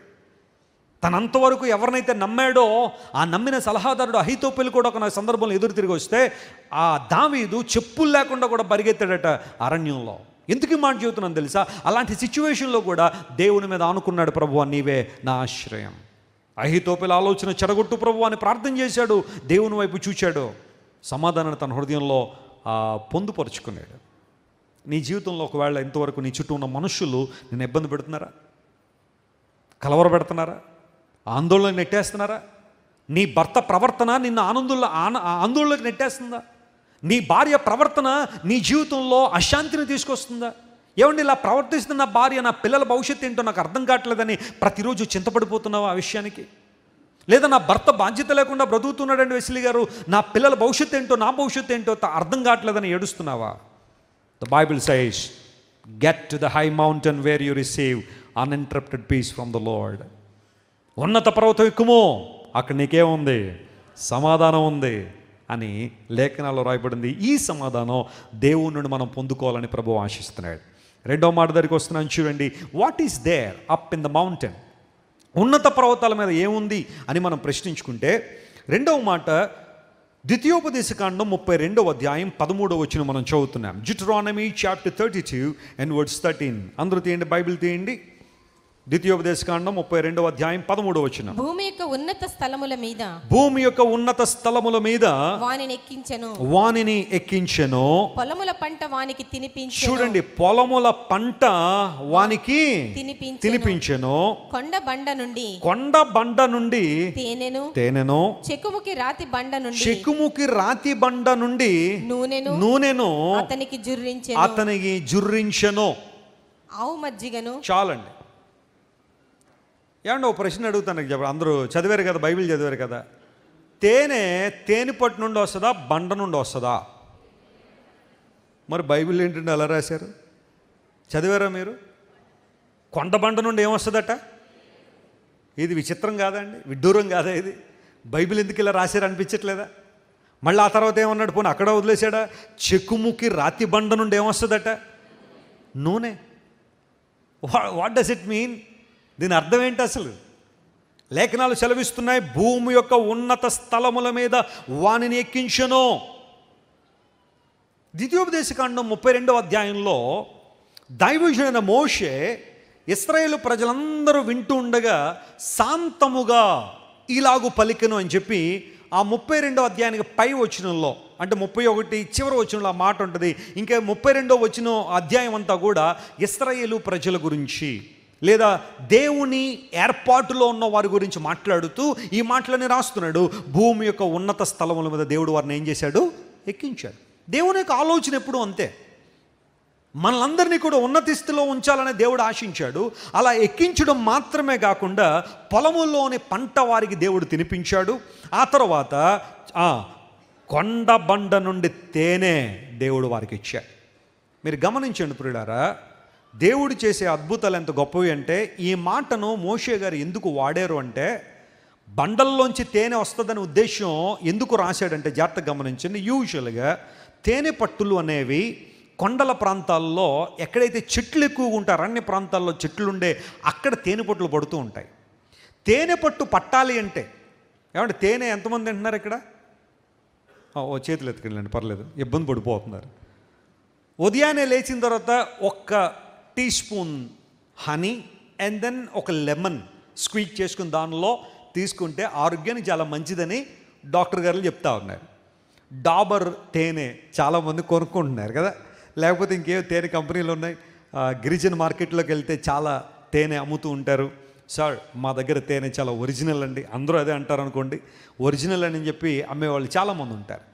తనంతవరకు ఎవరినైతే నమ్మాడో ఆ నమ్మిన సలహాదారుడు అహితోపెల్లి కూడా ఒక సందర్భంలో ఎదురు తిరిగి వస్తే ఆ దావీదు చెప్పులు లేకుండా కూడా పరిగెత్తాడట అరణ్యంలో ఎందుకు ఈ మాట చెబుతున్నాను తెలుసా అలాంటి సిచ్యువేషన్లో కూడా దేవుని మీద ఆనుకున్నాడు ప్రభు నీవే నా ఆశ్రయం అహితోపిల ఆలోచన చెడగొట్టు ప్రభు అని ప్రార్థన చేశాడు దేవుని వైపు చూశాడు సమాధానాన్ని తన హృదయంలో పొందుపరుచుకున్నాడు నీ జీవితంలో ఒకవేళ ఇంతవరకు నీ చుట్టూ ఉన్న మనుషులు నేను ఇబ్బంది పెడుతున్నారా కలవర పెడుతున్నారా ఆందోళన నెట్టేస్తున్నారా నీ భర్త ప్రవర్తన నిన్ను ఆనందంలో ఆన ఆందోళనకు నెట్టేస్తుందా నీ భార్య ప్రవర్తన నీ జీవితంలో అశాంతిని తీసుకొస్తుందా ఏమండి ఇలా ప్రవర్తిస్తున్న భార్య నా పిల్లల భవిష్యత్తు ఏంటో నాకు అర్థం కావట్లేదని ప్రతిరోజు చింతపడిపోతున్నావు ఆ విషయానికి లేదా నా భర్త బాధ్యత లేకుండా బ్రతుకుతున్నాడండి వెసిలి గారు నా పిల్లల భవిష్యత్తు ఏంటో నా భవిష్యత్తు ఏంటో అర్థం కావట్లేదని ఏడుస్తున్నావా the Bible says get to the high mountain where you receive uninterrupted peace from the Lord ఉన్నత పర్వతం ఎక్కుమో అక్కడ నీకేముంది సమాధానం ఉంది అని లేఖనాల్లో రాయబడింది ఈ సమాధానం దేవుని నుండి మనం పొందుకోవాలని ప్రభు ఆశిస్తున్నాడు రెండో మాట దగ్గరికి వస్తున్నాను చూడండి what is there up in the mountain ఉన్నత పర్వతాల మీద ఏముంది అని మనం ప్రశ్నించుకుంటే రెండవ మాట ద్వితీయోపదేశకాండం ముప్పై రెండవ అధ్యాయం పదమూడవ వచ్చిన మనం చదువుతున్నాం Deuteronomy chapter thirty two and words thirteen అందరూ తీయండి బైబిల్ తీయండి ద్వితీయోపదేశకాండం ముప్పై రెండవ అధ్యాయం పదమూడు వచ్చిన భూమి యొక్క ఉన్నత స్థలముల మీద భూమి యొక్క ఉన్నత స్థలముల మీద వానిని ఎక్కించను వానిని ఎక్కించెను పొలముల పంట వానికి తినిపించు చూడండి పొలముల పంట వానికి తినిపించెను కొండ బండ నుండి కొండ బండ నుండి తేనెను తేనెను చెక్కుముకి రాతి బండ నుండి చెక్కుముకి రాతి బండ నుండి నూనెను నూనెను అతనికి జుర్రించెను అతనికి జుర్రించెను ఆవు మజ్జిగను చాలండి ఏమంటే ఒక ప్రశ్న అడుగుతాను నాకు చెప్పండి అందరూ చదివారు కదా బైబిల్ చదివారు కదా తేనె తేనె పట్టు నుండి వస్తుందా బండ నుండి వస్తుందా మరి బైబిల్ ఏంటంటే అలా రాశారు చదివారా మీరు కొండ బండ నుండి ఏమొస్తుందట ఇది విచిత్రం కాదండి విడ్డూరం కాదా ఇది బైబిల్ ఎందుకు ఇలా రాశారు అనిపించట్లేదా మళ్ళీ ఆ తర్వాత ఏమన్నాడు పోనీ అక్కడ వదిలేశాడా చెక్కుముక్కి రాతి బండ నుండి ఏమొస్తుందట నూనె వాట్ డస్ ఇట్ మీన్ దీని అర్థం ఏంటి అసలు లేఖనాలు సెలవిస్తున్నాయి భూమి యొక్క ఉన్నత స్థలముల మీద వానిని ఎక్కించను ద్వితీయోపదేశకాండం ముప్పై రెండవ అధ్యాయంలో దైవజుడైన మోషే ఇస్రాయేల్ ప్రజలందరూ వింటూ ఉండగా శాంతముగా ఇలాగు పలికను అని చెప్పి ఆ ముప్పై రెండవ అధ్యాయానికి పై వచనంలో అంటే ముప్పై ఒకటి చివరి వచనంలో ఆ మాట ఉంటుంది ఇంకా ముప్పై రెండవ వచ్చిన అధ్యాయం అంతా కూడా ఇస్రాయేలు ప్రజల గురించి లేదా దేవుని ఏర్పాటులో ఉన్న వారి గురించి మాట్లాడుతూ ఈ మాటలని రాస్తున్నాడు భూమి యొక్క ఉన్నత స్థలముల మీద దేవుడు వారిని ఏం చేశాడు ఎక్కించాడు దేవుని యొక్క ఆలోచన ఎప్పుడు అంతే మనలందరినీ కూడా ఉన్నతి స్థితిలో ఉంచాలని దేవుడు ఆశించాడు అలా ఎక్కించడం మాత్రమే కాకుండా పొలముల్లోని పంట వారికి దేవుడు తినిపించాడు ఆ తర్వాత కొండ బండ నుండి తేనె దేవుడు వారికి ఇచ్చాడు మీరు గమనించండి ప్రియులారా దేవుడు చేసే అద్భుతాలు ఎంత గొప్పవి అంటే ఈ మాటను మోషే గారు ఎందుకు వాడారు అంటే బండల్లోంచి తేనె వస్తుందనే ఉద్దేశం ఎందుకు రాశాడంటే జాగ్రత్త గమనించండి యూజువల్గా తేనె పట్టులు అనేవి కొండల ప్రాంతాల్లో ఎక్కడైతే చెట్లు ఎక్కువగా ఉంటాయి అన్ని ప్రాంతాల్లో చెట్లు ఉండే అక్కడ తేనె పట్టులు పడుతూ ఉంటాయి తేనె పట్టు పట్టాలి అంటే ఏమంటే తేనె ఎంతమంది తింటున్నారు ఇక్కడ ఓ చేతులు ఎత్తుకెళ్ళండి పర్లేదు ఇబ్బంది పడిపోతున్నారు ఉదయాన్నే లేచిన తర్వాత ఒక్క teaspoon honey and then ఒక లెమన్ స్క్వీట్ చేసుకుని దానిలో తీసుకుంటే ఆరోగ్యానికి చాలా మంచిదని డాక్టర్ గారు చెప్తా ఉన్నారు డాబర్ తేనె చాలామంది కొనుక్కుంటున్నారు కదా లేకపోతే ఇంకేం తేనె కంపెనీలు ఉన్నాయి గిరిజన మార్కెట్లోకి వెళ్తే చాలా తేనె అమ్ముతూ ఉంటారు సార్ మా దగ్గర తేనె చాలా ఒరిజినల్ అండి అందరూ అదే అంటారు అనుకోండి ఒరిజినల్ అని చెప్పి అమ్మేవాళ్ళు చాలామంది ఉంటారు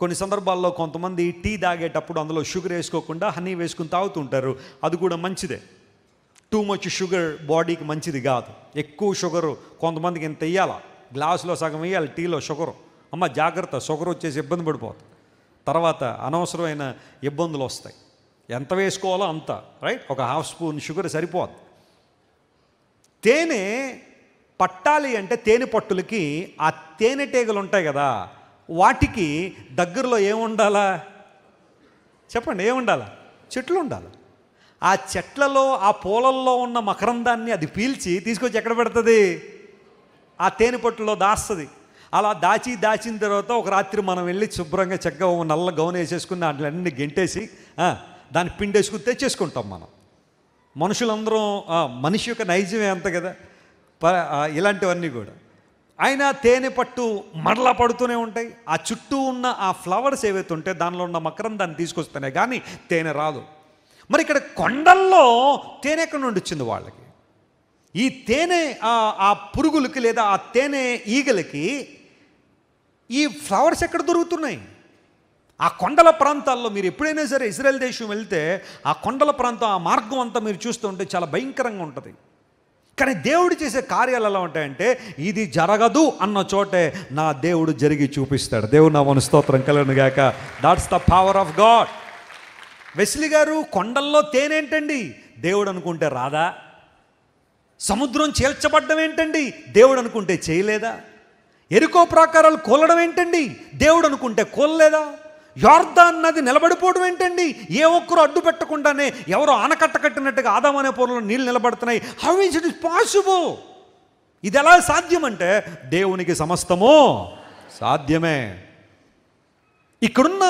కొన్ని సందర్భాల్లో కొంతమంది టీ తాగేటప్పుడు అందులో షుగర్ వేసుకోకుండా హనీ వేసుకుని తాగుతుంటారు అది కూడా మంచిదే టూ మచ్ షుగర్ బాడీకి మంచిది కాదు ఎక్కువ షుగర్ కొంతమందికి ఇంత వేయాల గ్లాసులో సగం వేయాలి టీలో షుగరు అమ్మ జాగ్రత్త షుగర్ వచ్చేసి ఇబ్బంది పడిపోతుంది తర్వాత అనవసరమైన ఇబ్బందులు వస్తాయి ఎంత వేసుకోవాలో అంత రైట్ ఒక హాఫ్ స్పూన్ షుగర్ సరిపోదు తేనె పట్టాలి అంటే తేనె పట్టులకి ఆ తేనెటీగలు ఉంటాయి కదా వాటికి దగ్గరలో ఏముండాలా చెప్పండి ఏముండాలా చెట్లు ఉండాలి ఆ చెట్లలో ఆ పూలల్లో ఉన్న మకరందాన్ని అది పీల్చి తీసుకొచ్చి ఎక్కడ పెడుతుంది ఆ తేనె పట్టులో దాస్తుంది అలా దాచి దాచిన తర్వాత ఒక రాత్రి మనం వెళ్ళి శుభ్రంగా చక్కగా నల్ల గౌన వేసేసుకుని దాంట్లన్నీ గెంటేసి దాన్ని పిండేసుకుని తెచ్చేసుకుంటాం మనం మనుషులందరం మనిషి యొక్క నైజమే అంత కదా ఇలాంటివన్నీ కూడా అయినా తేనె పట్టు మరలా పడుతూనే ఉంటాయి ఆ చుట్టూ ఉన్న ఆ ఫ్లవర్స్ ఏవైతే ఉంటే దానిలో ఉన్న మకరం దాన్ని తీసుకొస్తున్నాయి కానీ తేనె రాదు మరి ఇక్కడ కొండల్లో తేనె ఎక్కడి నుండి వచ్చింది వాళ్ళకి ఈ తేనె ఆ పురుగులకి లేదా ఆ తేనె ఈగలకి ఈ ఫ్లవర్స్ ఎక్కడ దొరుకుతున్నాయి ఆ కొండల ప్రాంతాల్లో మీరు ఎప్పుడైనా సరే ఇజ్రాయెల్ దేశం వెళ్తే ఆ కొండల ప్రాంతం ఆ మార్గం అంతా మీరు చూస్తుంటే చాలా భయంకరంగా ఉంటుంది కానీ దేవుడు చేసే కార్యాలు ఎలా ఉంటాయంటే ఇది జరగదు అన్న చోటే నా దేవుడు జరిగి చూపిస్తాడు దేవుడు నా మన స్తోత్రం కలను గాక that's the power of God Wesley గారు కొండల్లో తేనేంటండి దేవుడు అనుకుంటే రాదా సముద్రం చేల్చబడ్డం ఏంటండి దేవుడు అనుకుంటే చేయలేదా ఎరుకో ప్రాకారాలు కోలడం ఏంటండి దేవుడు అనుకుంటే కోల్లేదా యోర్దాన్ నది నిలబడిపోవడం ఏంటండి ఏ ఒక్కరు అడ్డు పెట్టకుండానే ఎవరో ఆనకట్ట కట్టినట్టుగా ఆదామనే పొరలో నీళ్ళు నిలబడుతున్నాయి how is it is possible ఇది ఎలా సాధ్యమంటే దేవునికి సమస్తము సాధ్యమే ఇక్కడున్న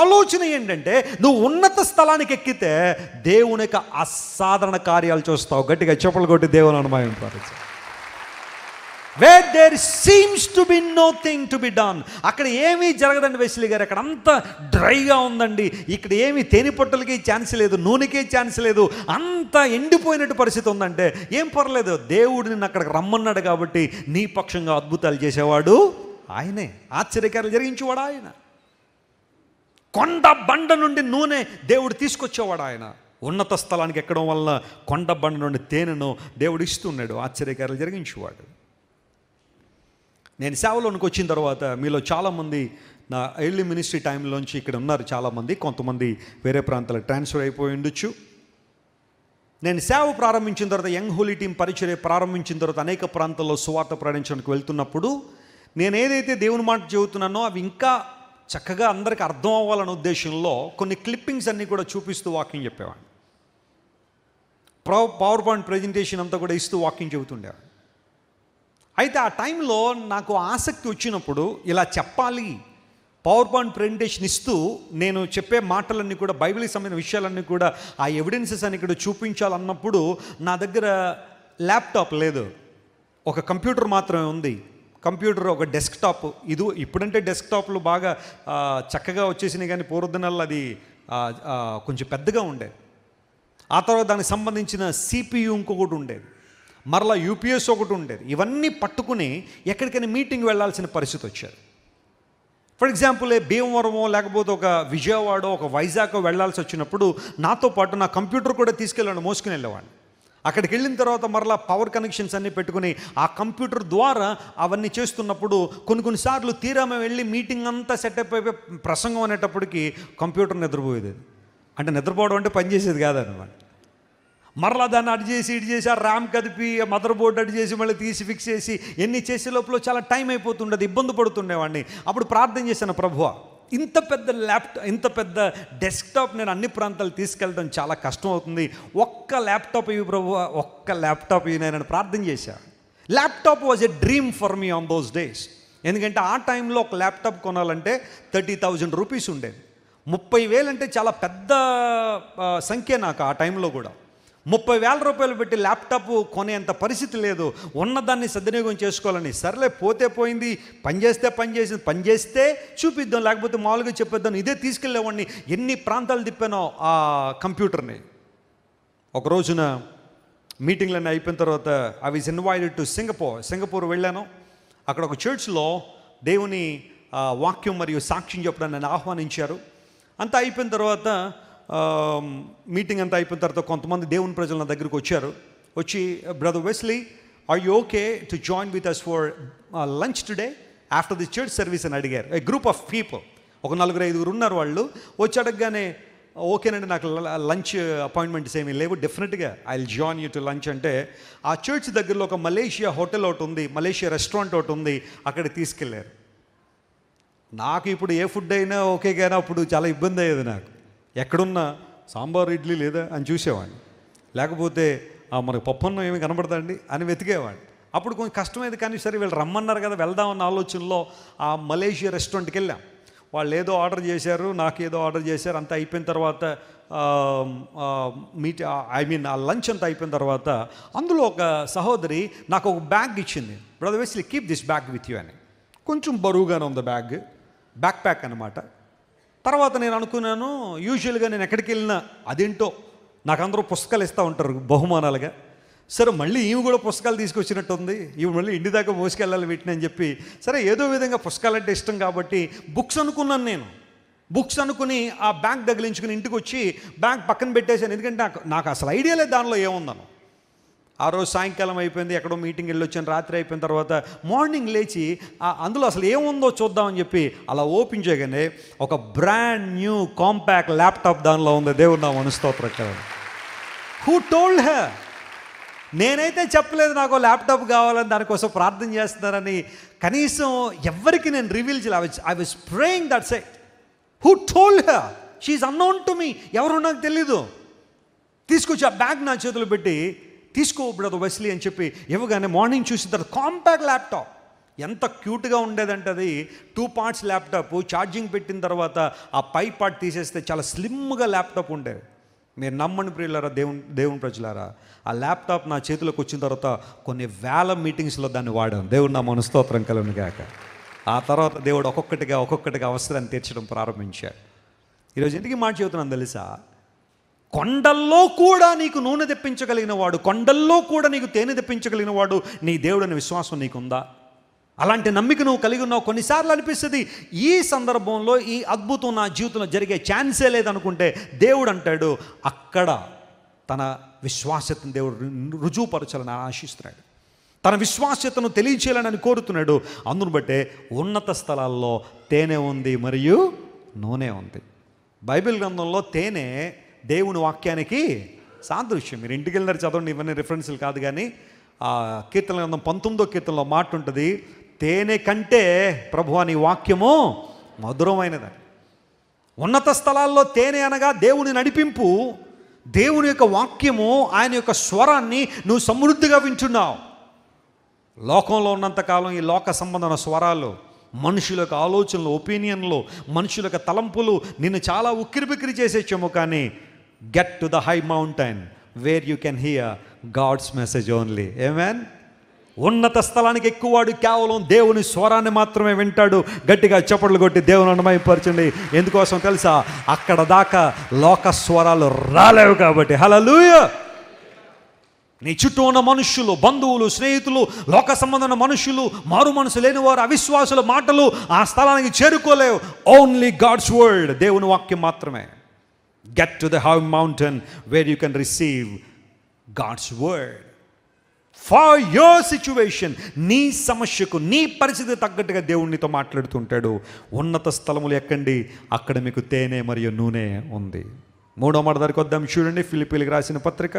ఆలోచన ఏంటంటే నువ్వు ఉన్నత స్థలానికి ఎక్కితే దేవుని యొక్క అసాధారణ కార్యాలు చూస్తావు గట్టిగా చెప్పలు కొట్టి దేవుని అనుమాయం పాటిస్తావు where there seems to be nothing to be done అక్కడ ఏమీ జరగదండి వెసిలి గారు అక్కడ అంతా డ్రైగా ఉందండి ఇక్కడ ఏమీ తేనె పొట్టలకి ఛాన్స్ లేదు నూనెకే ఛాన్స్ లేదు అంతా ఎండిపోయినట్టు పరిస్థితి ఉందంటే ఏం పర్లేదు దేవుడు నిన్ను అక్కడికి రమ్మన్నాడు కాబట్టి నీ పక్షంగా అద్భుతాలు చేసేవాడు ఆయనే ఆశ్చర్యకారాలు జరిగించేవాడు ఆయన కొండ బండ నుండి నూనె దేవుడు తీసుకొచ్చేవాడు ఆయన ఉన్నత స్థలానికి ఎక్కడం వల్ల కొండ బండ నుండి తేనెను దేవుడు ఇస్తున్నాడు ఆశ్చర్యకారాలు జరిగించేవాడు నేను సేవలోనికి వచ్చిన తర్వాత మీలో చాలామంది నా ఎయిర్లీ మినిస్ట్రీ టైంలోంచి ఇక్కడ ఉన్నారు చాలామంది కొంతమంది వేరే ప్రాంతాలకు ట్రాన్స్ఫర్ అయిపోయి ఉండొచ్చు నేను సేవ ప్రారంభించిన తర్వాత యంగ్ హోలీ టీం పరిచర్య ప్రారంభించిన తర్వాత అనేక ప్రాంతాల్లో సువార్త ప్రయాణించడానికి వెళ్తున్నప్పుడు నేను ఏదైతే దేవుని మాట చెబుతున్నానో అవి ఇంకా చక్కగా అందరికి అర్థం అవ్వాలనే ఉద్దేశంలో కొన్ని క్లిప్పింగ్స్ అన్నీ కూడా చూపిస్తూ వాకింగ్ చెప్పేవాడిని పవర్ పాయింట్ ప్రజెంటేషన్ అంతా కూడా ఇస్తూ వాకింగ్ చెబుతుండేవాడు అయితే ఆ టైంలో నాకు ఆసక్తి వచ్చినప్పుడు ఇలా చెప్పాలి పవర్ పాయింట్ ప్రజెంటేషన్ ఇస్తూ నేను చెప్పే మాటలన్నీ కూడా బైబిల్కి సంబంధించిన విషయాలన్నీ కూడా ఆ ఎవిడెన్సెస్ అని ఇక్కడ చూపించాలన్నప్పుడు నా దగ్గర ల్యాప్టాప్ లేదు ఒక కంప్యూటర్ మాత్రమే ఉంది కంప్యూటర్ ఒక డెస్క్టాప్ ఇది ఇప్పుడంటే డెస్క్టాప్లు బాగా చక్కగా వచ్చేసినాయి కానీ పూర్వదినాల్లో అది కొంచెం పెద్దగా ఉండేది ఆ తర్వాత దానికి సంబంధించిన సిపియు ఇంకొకటి ఉండేది మరలా యూపీఎస్ ఒకటి ఉండేది ఇవన్నీ పట్టుకుని ఎక్కడికైనా మీటింగ్ వెళ్లాల్సిన పరిస్థితి వచ్చారు ఫర్ ఎగ్జాంపుల్ ఏ భీమవరమో లేకపోతే ఒక విజయవాడ ఒక వైజాగ్ వెళ్లాల్సి వచ్చినప్పుడు నాతో పాటు నా కంప్యూటర్ కూడా తీసుకెళ్ళాను మోసుకుని వెళ్ళేవాడిని అక్కడికి వెళ్ళిన తర్వాత మరలా పవర్ కనెక్షన్స్ అన్నీ పెట్టుకుని ఆ కంప్యూటర్ ద్వారా అవన్నీ చేస్తున్నప్పుడు కొన్ని కొన్నిసార్లు తీరా మేము వెళ్ళి మీటింగ్ అంతా సెటప్ అయిపోయి ప్రసంగం అనేటప్పటికి కంప్యూటర్ నిద్రపోయేది అంటే నిద్రపోవడం అంటే పనిచేసేది కాదనమాట మరలా దాన్ని అటు చేసి ఇటు చేసి ఆ ర్యామ్ కదిపి మదర్ బోర్డు అటు చేసి మళ్ళీ తీసి ఫిక్స్ చేసి ఎన్ని చేసే లోపల చాలా టైం అయిపోతుండేది ఇబ్బంది పడుతుండేవాడిని అప్పుడు ప్రార్థన చేశాను ప్రభువ ఇంత పెద్ద ల్యాప్టాప్ ఇంత పెద్ద డెస్క్టాప్ నేను అన్ని ప్రాంతాలు తీసుకెళ్ళడం చాలా కష్టం అవుతుంది ఒక్క ల్యాప్టాప్ ఇవి ప్రభు ఒక్క ల్యాప్టాప్ ఇవి నేను ప్రార్థన చేశాను laptop was a dream for me on those days ఎందుకంటే ఆ టైంలో ఒక ల్యాప్టాప్ కొనాలంటే థర్టీ థౌజండ్ రూపీస్ ఉండేది ముప్పై వేలంటే చాలా పెద్ద సంఖ్య నాకు ఆ టైంలో కూడా ముప్పై వేల రూపాయలు పెట్టి ల్యాప్టాప్ కొనేంత పరిస్థితి లేదు ఉన్నదాన్ని సద్వినియోగం చేసుకోవాలని సర్లే పోతే పోయింది పనిచేస్తే పనిచేసింది పనిచేస్తే చూపిద్దాం లేకపోతే మామూలుగా చెప్పేద్దాం ఇదే తీసుకెళ్ళేవాడిని ఎన్ని ప్రాంతాలు తిప్పానో ఆ కంప్యూటర్ని ఒక రోజున మీటింగ్లన్నీ అయిపోయిన తర్వాత I was invited to Singapore Singapore వెళ్ళాను అక్కడ ఒక చర్చ్లో దేవుని వాక్యం మరియు సాక్ష్యం చెప్పడానికి నన్ను ఆహ్వానించారు అంతా అయిపోయిన తర్వాత మీటింగ్ అంతా అయిపోయిన తర్వాత కొంతమంది దేవుని ప్రజలు నా దగ్గరికి వచ్చారు వచ్చి brother Wesley are you okay to join with us for lunch today after the church service అని అడిగారు ఏ గ్రూప్ ఆఫ్ పీపుల్ ఒక నలుగురు ఐదుగురు ఉన్నారు వాళ్ళు వచ్చి అడగగానే ఓకేనండి నాకు లంచ్ అపాయింట్మెంట్స్ ఏమీ లేవు డెఫినెట్గా I join you to lunch అంటే ఆ చర్చ్ దగ్గరలో ఒక మలేషియా హోటల్ ఒకటి ఉంది మలేషియా రెస్టారెంట్ ఒకటి ఉంది అక్కడికి తీసుకెళ్ళారు నాకు ఇప్పుడు ఏ ఫుడ్ అయినా ఓకే కానీ అప్పుడు చాలా ఇబ్బంది అయ్యేది నాకు ఎక్కడున్నా సాంబార్ ఇడ్లీ లేదా అని చూసేవాడిని లేకపోతే మనకు పప్పన్నం ఏమి కనబడదండి అని వెతికేవాడిని అప్పుడు కొంచెం కష్టమైంది కానీ సరే వీళ్ళు రమ్మన్నారు కదా వెళ్దామన్న ఆలోచనలో ఆ మలేషియా రెస్టారెంట్కి వెళ్ళాం వాళ్ళు ఏదో ఆర్డర్ చేశారు నాకు ఏదో ఆర్డర్ చేశారు అంతా అయిపోయిన తర్వాత మీట్ ఐ మీన్ ఆ లంచ్ అంతా అయిపోయిన తర్వాత అందులో ఒక సహోదరి నాకు ఒక బ్యాగ్ ఇచ్చింది బ్రదర్ వేసి keep this bag with you అని కొంచెం బరువుగానే ఉంది బ్యాగ్ బ్యాక్ ప్యాక్ అనమాట తర్వాత నేను అనుకున్నాను యూజువల్గా నేను ఎక్కడికి వెళ్ళినా అదేంటో నాకు అందరూ పుస్తకాలు ఇస్తూ ఉంటారు బహుమానాలుగా సరే మళ్ళీ ఈమె కూడా పుస్తకాలు తీసుకొచ్చినట్టుంది ఈమె మళ్ళీ ఇంటి దాకా మోసుకెళ్ళాలి వీటిని అని చెప్పి సరే ఏదో విధంగా పుస్తకాలంటే ఇష్టం కాబట్టి బుక్స్ అనుకున్నాను నేను బుక్స్ అనుకుని ఆ బ్యాంక్ తగిలించుకుని ఇంటికి వచ్చి బ్యాంక్ పక్కన పెట్టేశాను ఎందుకంటే నాకు నాకు అసలు ఐడియా లేదు దానిలో ఏముందను ఆ రోజు సాయంకాలం అయిపోయింది ఎక్కడో మీటింగ్ వెళ్ళి వచ్చిన రాత్రి అయిపోయిన తర్వాత మార్నింగ్ లేచి అందులో అసలు ఏముందో చూద్దామని చెప్పి అలా ఓపెన్ చేయగానే ఒక బ్రాండ్ న్యూ కాంపాక్ట్ ల్యాప్టాప్ దానిలో ఉంది దేవుడు నా మనస్తోత్ర హూ టోల్డ్ హే నేనైతే చెప్పలేదు నాకు ల్యాప్టాప్ కావాలని దానికోసం ప్రార్థన చేస్తున్నారని కనీసం ఎవరికి నేను రివీల్ చేయాలి I was praying that side who told hey she's unknown to me ఎవరు నాకు తెలీదు తీసుకొచ్చి ఆ బ్యాగ్ నా చేతులు పెట్టి తీసుకో బ్రదర్ వెస్లీ అని చెప్పి ఇవ్వగానే మార్నింగ్ చూసిన తర్వాత కాంపాక్ట్ ల్యాప్టాప్ ఎంత క్యూట్గా ఉండేదంటే అది టూ పార్ట్స్ ల్యాప్టాప్ ఛార్జింగ్ పెట్టిన తర్వాత ఆ పై పార్ట్ తీసేస్తే చాలా స్లిమ్గా ల్యాప్టాప్ ఉండేది మీరు నమ్మని ప్రియులారా దేవుని దేవుని ప్రజలారా ఆ ల్యాప్టాప్ నా చేతిలోకి వచ్చిన తర్వాత కొన్ని వేల మీటింగ్స్లో దాన్ని వాడాను దేవుడు నా మనస్తోత్రం కలిగిన కాక ఆ తర్వాత దేవుడు ఒక్కొక్కటిగా ఒక్కొక్కటిగా అవసరాన్ని తీర్చడం ప్రారంభించాడు ఈరోజు ఎందుకు మాట చెబుతున్నాను తెలుసా కొండల్లో కూడా నీకు నూనె తెప్పించగలిగిన వాడు కొండల్లో కూడా నీకు తేనె తెప్పించగలిగిన వాడు నీ దేవుడని విశ్వాసం నీకుందా అలాంటి నమ్మిక నువ్వు కలిగి ఉన్నావు కొన్నిసార్లు అనిపిస్తుంది ఈ సందర్భంలో ఈ అద్భుతం నా జీవితంలో జరిగే ఛాన్సే లేదనుకుంటే దేవుడు అంటాడు అక్కడ తన విశ్వాసతను దేవుడు రుజువుపరచాలని ఆశిస్తున్నాడు తన విశ్వాసతను తెలియచేయాలని కోరుతున్నాడు అందును బట్టే ఉన్నత స్థలాల్లో తేనె ఉంది మరియు నూనె ఉంది బైబిల్ గ్రంథంలో తేనె దేవుని వాక్యానికి సాదృశ్యం మీరు ఇంటికి వెళ్ళినారు చదవండి ఇవన్నీ రిఫరెన్స్లు కాదు కానీ కీర్తన గ్రంథం పంతొమ్మిదో కీర్తనలో మాట ఉంటుంది తేనె కంటే ప్రభు అని వాక్యము మధురమైనదని ఉన్నత స్థలాల్లో తేనె అనగా దేవుని నడిపింపు దేవుని యొక్క వాక్యము ఆయన యొక్క స్వరాన్ని నువ్వు సమృద్ధిగా వింటున్నావు లోకంలో ఉన్నంతకాలం ఈ లోక సంబంధమైన స్వరాలు మనుషుల యొక్క ఆలోచనలు ఒపీనియన్లు మనుషుల యొక్క తలంపులు నిన్ను చాలా ఉక్కిరిబిక్కిరి చేసేచ్చాము కానీ get to the high mountain where you can hear God's message only amen ఉన్నత స్థలానికి ఎక్కువవాడు కేవలం దేవుని స్వరాన్ని మాత్రమే వింటాడు గట్టిగా చప్పట్లు కొట్టి దేవుని అనుమయపరచండి ఎందుకోసం తెలుసా అక్కడ దాకా లోక స్వరాలు రాలేవు కాబట్టి హలో లూయ నీ చుట్టూ ఉన్న మనుషులు బంధువులు స్నేహితులు లోక సంబంధమైన మనుషులు మారు మనసు లేని వారు అవిశ్వాసుల మాటలు ఆ స్థలానికి చేరుకోలేవు ఓన్లీ గాడ్స్ వరల్డ్ దేవుని వాక్యం మాత్రమే get to the high mountain where you can receive God's word for your situation నీ సమస్యకు నీ పరిస్థితి తగ్గట్టుగా దేవుణ్ణితో మాట్లాడుతుంటాడు ఉన్నత స్థలములు ఎక్కండి అక్కడ మీకు తేనె మరియు నూనె ఉంది మూడో మాట వద్దాం చూడండి ఫిలిపీన్కి రాసిన పత్రిక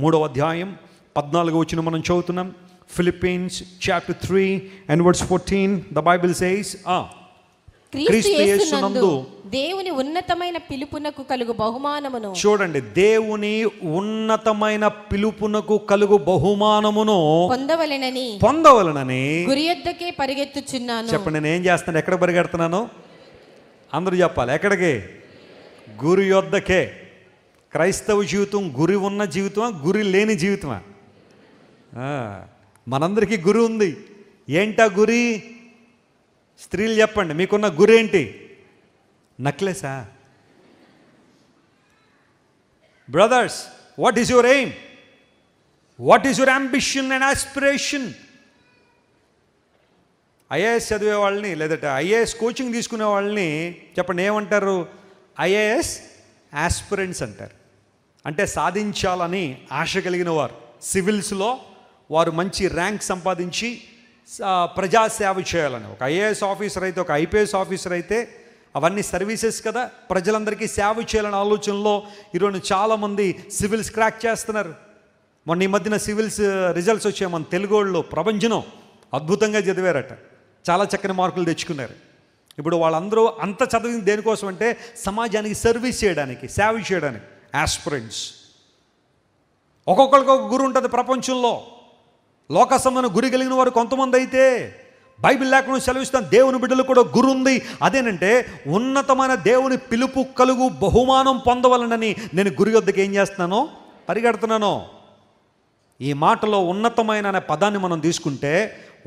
మూడో అధ్యాయం పద్నాలుగు వచ్చిన మనం చదువుతున్నాం Philippians chapter three and words fourteen the Bible says దేవుని ఉన్నతమైన పిలుపునకు కలుగు బహుమానమును చూడండి దేవుని ఉన్నతమైన పిలుపునకు కలుగు బహుమానమును పొందవలెనని పొందవలెనని గురి యొద్దకే పరిగెత్తుచున్నాను చెప్పండి నేను ఏం చేస్తాను ఎక్కడ పరిగెడుతున్నాను అందరూ చెప్పాలి ఎక్కడికి గురి యొద్దకే క్రైస్తవ జీవితం గురి ఉన్న జీవితమా గురి లేని జీవితమా మనందరికీ గురి ఉంది ఏంటా గురి స్త్రీలు చెప్పండి మీకున్న గురేంటి నక్లెసా brothers what is your aim what is your ambition and aspiration IAS చదివే వాళ్ళని లేదంటే ఐఏఎస్ కోచింగ్ తీసుకునే వాళ్ళని చెప్పండి ఏమంటారు ఐఏఎస్ యాస్పిరెంట్స్ అంటారు అంటే సాధించాలని ఆశ కలిగిన వారు సివిల్స్లో వారు మంచి ర్యాంక్ సంపాదించి ప్రజాసేవ చేయాలని ఒక ఐఏఎస్ ఆఫీసర్ అయితే ఒక ఐపీఎస్ ఆఫీసర్ అయితే అవన్నీ సర్వీసెస్ కదా ప్రజలందరికీ సేవ చేయాలనే ఆలోచనలో ఈరోజు చాలామంది సివిల్స్ క్రాక్ చేస్తున్నారు మొన్న ఈ మధ్యన సివిల్స్ రిజల్ట్స్ వచ్చాయి మన తెలుగు వాళ్ళు ప్రపంచం అద్భుతంగా చదివారట చాలా చక్కని మార్కులు తెచ్చుకున్నారు ఇప్పుడు వాళ్ళందరూ అంత చదివింది దేనికోసం అంటే సమాజానికి సర్వీస్ చేయడానికి సేవ చేయడానికి ఆస్పిరెంట్స్ ఒక్కొక్కరికి ఒక గురు ఉంటుంది ప్రపంచంలో లోకసమ్మను గురి కలిగిన వారు కొంతమంది అయితే బైబిల్ లేకుండా సెలవిస్తాం దేవుని బిడ్డలు కూడా గురు ఉంది అదేనంటే ఉన్నతమైన దేవుని పిలుపు కలుగు బహుమానం పొందవలనని నేను గురి వద్దకు ఏం చేస్తున్నాను పరిగెడుతున్నాను ఈ మాటలో ఉన్నతమైన అనే పదాన్ని మనం తీసుకుంటే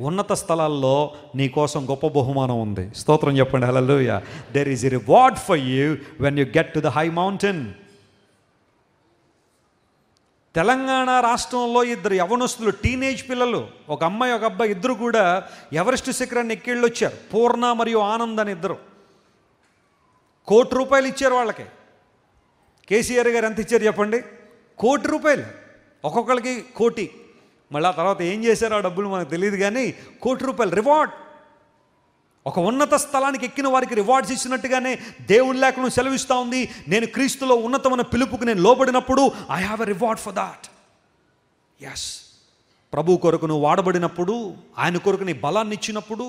ఉన్నత స్థలాల్లో నీ కోసం గొప్ప బహుమానం ఉంది స్తోత్రం చెప్పండి hallelujah there is a reward for you when you get to the high mountain Telangana రాష్ట్రంలో ఇద్దరు యవనస్తులు టీనేజ్ పిల్లలు ఒక అమ్మాయి ఒక అబ్బాయి ఇద్దరు కూడా ఎవరెస్ట్ శిఖరాన్ని ఎక్కిళ్ళు వచ్చారు పూర్ణ మరియు ఆనంద్ అని ఇద్దరు కోటి రూపాయలు ఇచ్చారు వాళ్ళకి కేసీఆర్ గారు ఎంత ఇచ్చారు చెప్పండి కోటి రూపాయలు ఒక్కొక్కరికి కోటి మళ్ళీ ఆ తర్వాత ఏం చేశారో ఆ డబ్బులు మనకు తెలియదు కానీ కోటి రూపాయలు రివార్డ్ ఒక ఉన్నత స్థలానికి ఎక్కిన వారికి రివార్డ్స్ ఇచ్చినట్టుగానే దేవుని లేఖను సెలవిస్తూ ఉంది నేను క్రీస్తులో ఉన్నతమైన పిలుపుకు నేను లోబడినప్పుడు I have a reward for that as ప్రభు కొరకు నువ్వు వాడబడినప్పుడు ఆయన కొరకు నీ బలాన్ని ఇచ్చినప్పుడు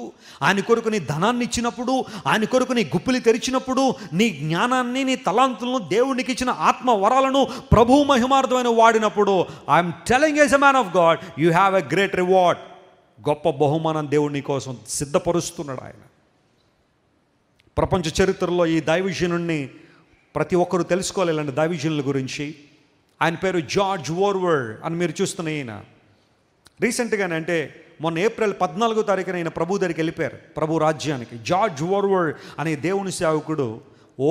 ఆయన కొరకు నీ ధనాన్ని ఇచ్చినప్పుడు ఆయన కొరకు నీ గుప్పిలి తెరిచినప్పుడు నీ జ్ఞానాన్ని నీ తలాంతులను దేవునికి ఇచ్చిన ఆత్మ వరాలను ప్రభు మహిమార్థమైన వాడినప్పుడు I'm telling as a man of God you have a great reward గొప్ప బహుమానం దేవుడు నీ కోసం సిద్ధపరుస్తున్నాడు ఆయన ప్రపంచ చరిత్రలో ఈ దైవజనుణ్ణి ప్రతి ఒక్కరూ తెలుసుకోవాలి ఇలాంటి దైవజనుల గురించి ఆయన పేరు జార్జ్ ఓర్వర్డ్ అని మీరు చూస్తున్న ఈయన రీసెంట్గానే అంటే మొన్న ఏప్రిల్ పద్నాలుగో తారీఖున ఆయన ప్రభు దగ్గరికి వెళ్ళిపోయారు ప్రభు రాజ్యానికి జార్జ్ ఓర్వర్డ్ అనే దేవుని సేవకుడు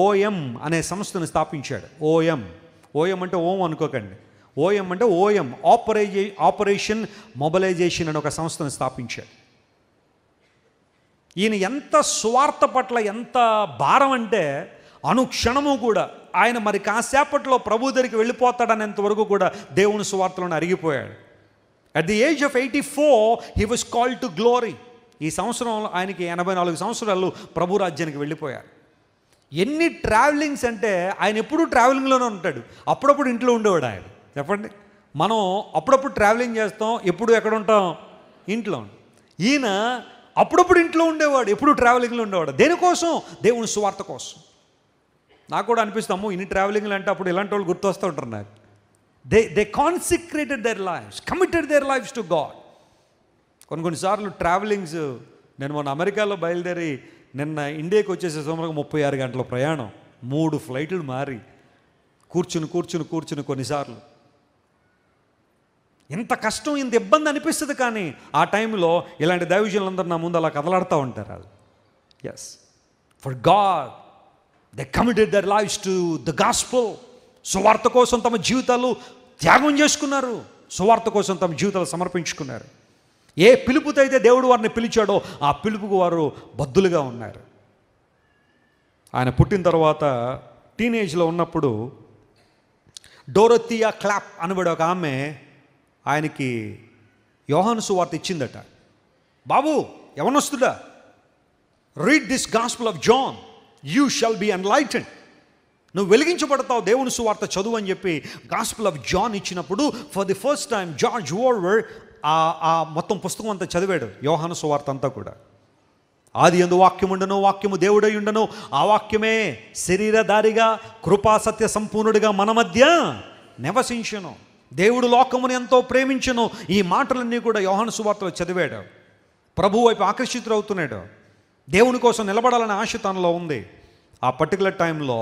ఓఎం అనే సంస్థను స్థాపించాడు ఓఎం ఓఎం అంటే ఓం అనుకోకండి ఓఎం అంటే ఓఎం ఆపరేజే ఆపరేషన్ మొబలైజేషన్ అని ఒక సంస్థను స్థాపించాడు ఈయన ఎంత స్వార్థ పట్ల ఎంత భారం అంటే అనుక్షణము కూడా ఆయన మరి కాసేపట్లో ప్రభు దగ్గరికి వెళ్ళిపోతాడనేంతవరకు కూడా దేవుని స్వార్థలను అరిగిపోయాడు at the age of eighty four he was called to glory ఈ సంవత్సరంలో ఆయనకి ఎనభై నాలుగు సంవత్సరాలు ప్రభు రాజ్యానికి వెళ్ళిపోయారు ఎన్ని ట్రావెలింగ్స్ అంటే ఆయన ఎప్పుడూ ట్రావెలింగ్లోనే ఉంటాడు అప్పుడప్పుడు ఇంట్లో ఉండేవాడు ఆయన చెప్పండి మనం అప్పుడప్పుడు ట్రావెలింగ్ చేస్తాం ఎప్పుడు ఎక్కడ ఉంటాం ఇంట్లో ఈయన అప్పుడప్పుడు ఇంట్లో ఉండేవాడు ఎప్పుడు ట్రావెలింగ్లో ఉండేవాడు దేనికోసం దేవుని సువార్త కోసం నాకు కూడా అనిపిస్తుంది అమ్మో ఇన్ని ట్రావెలింగ్లు అంటే అప్పుడు ఇలాంటి వాళ్ళు గుర్తొస్తూ ఉంటారు నాకు they they consecrated their lives committed their lives to God కొన్ని కొన్నిసార్లు ట్రావెలింగ్స్ నేను మొన్న అమెరికాలో బయలుదేరి నిన్న ఇండియాకి వచ్చేసే సమయంలో ముప్పై ఆరు గంటల ప్రయాణం మూడు ఫ్లైట్లు మారి కూర్చుని కూర్చుని కూర్చుని కొన్నిసార్లు ఇంత కష్టం ఇంత ఇబ్బంది అనిపిస్తుంది కానీ ఆ టైంలో ఇలాంటి దైవజనులందరూ నా ముందు అలా కదలాడుతూ ఉంటారు వాళ్ళు as for God they committed their life to the gospel సువార్త కోసం తమ జీవితాలు త్యాగం చేసుకున్నారు సువార్త కోసం తమ జీవితాలు సమర్పించుకున్నారు ఏ పిలుపుతో అయితే దేవుడు వారిని పిలిచాడో ఆ పిలుపుకు వారు బద్దులుగా ఉన్నారు ఆయన పుట్టిన తర్వాత టీనేజ్లో ఉన్నప్పుడు డోరతియా క్లాప్ అనబడి ఒక ఆమె ఆయనకి యోహాను సువార్త ఇచ్చిందట బాబు ఎవనొస్తుడా read this gospel of John you shall be enlightened నువ్వు వెలిగించబడతావు దేవుని సువార్త చదువు అని చెప్పి గాస్పుల్ ఆఫ్ జాన్ ఇచ్చినప్పుడు for the first time George Verwer ఆ మొత్తం పుస్తకం అంతా చదివాడు యోహాను సువార్త అంతా కూడా ఆది ఎందు వాక్యం ఉండను వాక్యము దేవుడై ఉండను ఆ వాక్యమే శరీరధారిగా కృపాసత్య సంపూర్ణుడిగా మన మధ్య నివసించను దేవుడు లోకమును ఎంతో ప్రేమించను ఈ మాటలన్నీ కూడా యోహాను సువార్తలో చదివాడు ప్రభు వైపు అవుతున్నాడు దేవుని కోసం నిలబడాలనే ఆశ తనలో ఉంది ఆ పర్టికులర్ టైంలో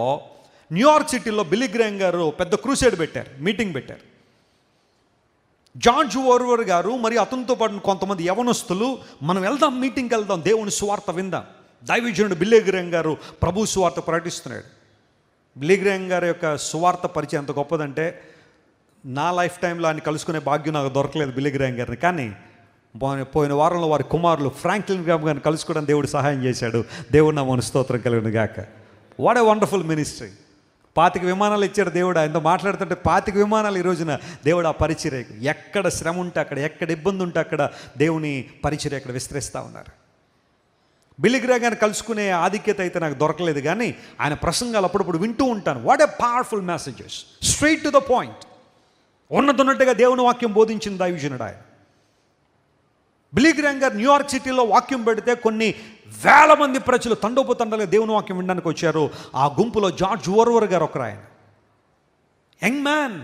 న్యూయార్క్ సిటీలో బిలిగ్రేం గారు పెద్ద క్రూసేడ్ పెట్టారు మీటింగ్ పెట్టారు జార్జ్ ఓర్వర్ గారు మరి అతనితో పాటు కొంతమంది యవనస్తులు మనం వెళ్దాం మీటింగ్కి వెళ్దాం దేవుని సువార్త విందాం దైవజనుడు బిల్లేగ్రేం గారు ప్రభు సువార్త ప్రకటిస్తున్నాడు బిల్లేగ్రేం గారి యొక్క సువార్త పరిచయం ఎంత గొప్పదంటే నా లైఫ్ టైంలో ఆయన కలుసుకునే భాగ్యం నాకు దొరకలేదు బిల్లిగ్రామ్ గారిని కానీ పోయిన వారంలో వారి కుమారులు ఫ్రాంక్లిన్ గ్రామ్ గారిని కలుసుకోవడం దేవుడు సహాయం చేశాడు దేవుడు నా మన స్తోత్రం కలిగిన గాక వాట్ ఏ వండర్ఫుల్ మినిస్ట్రీ పాతిక విమానాలు ఇచ్చాడు దేవుడు ఆయనతో మాట్లాడుతుంటే పాతిక విమానాలు ఈ రోజున దేవుడు ఆ పరిచర్య ఎక్కడ శ్రమ ఉంటే అక్కడ ఎక్కడ ఇబ్బంది ఉంటే అక్కడ దేవుని పరిచర్య అక్కడ విస్తరిస్తూ ఉన్నారు బిలిగ్రా గారిని కలుసుకునే ఆధిక్యత అయితే నాకు దొరకలేదు కానీ ఆయన ప్రసంగాలు అప్పుడప్పుడు వింటూ ఉంటాను what a powerful messages straight to the point ఉన్నదొన్నట్టుగా దేవుని వాక్యం బోధించింది దైవజనుడు ఆయన బిలీగ్రాంగ్ గారు న్యూయార్క్ సిటీలో వాక్యం పెడితే కొన్ని వేల మంది ప్రజలు తండోపు తండలుగా దేవుని వాక్యం వినడానికి వచ్చారు ఆ గుంపులో జార్జ్ ఓర్వర్ గారు ఒకరు ఆయన young man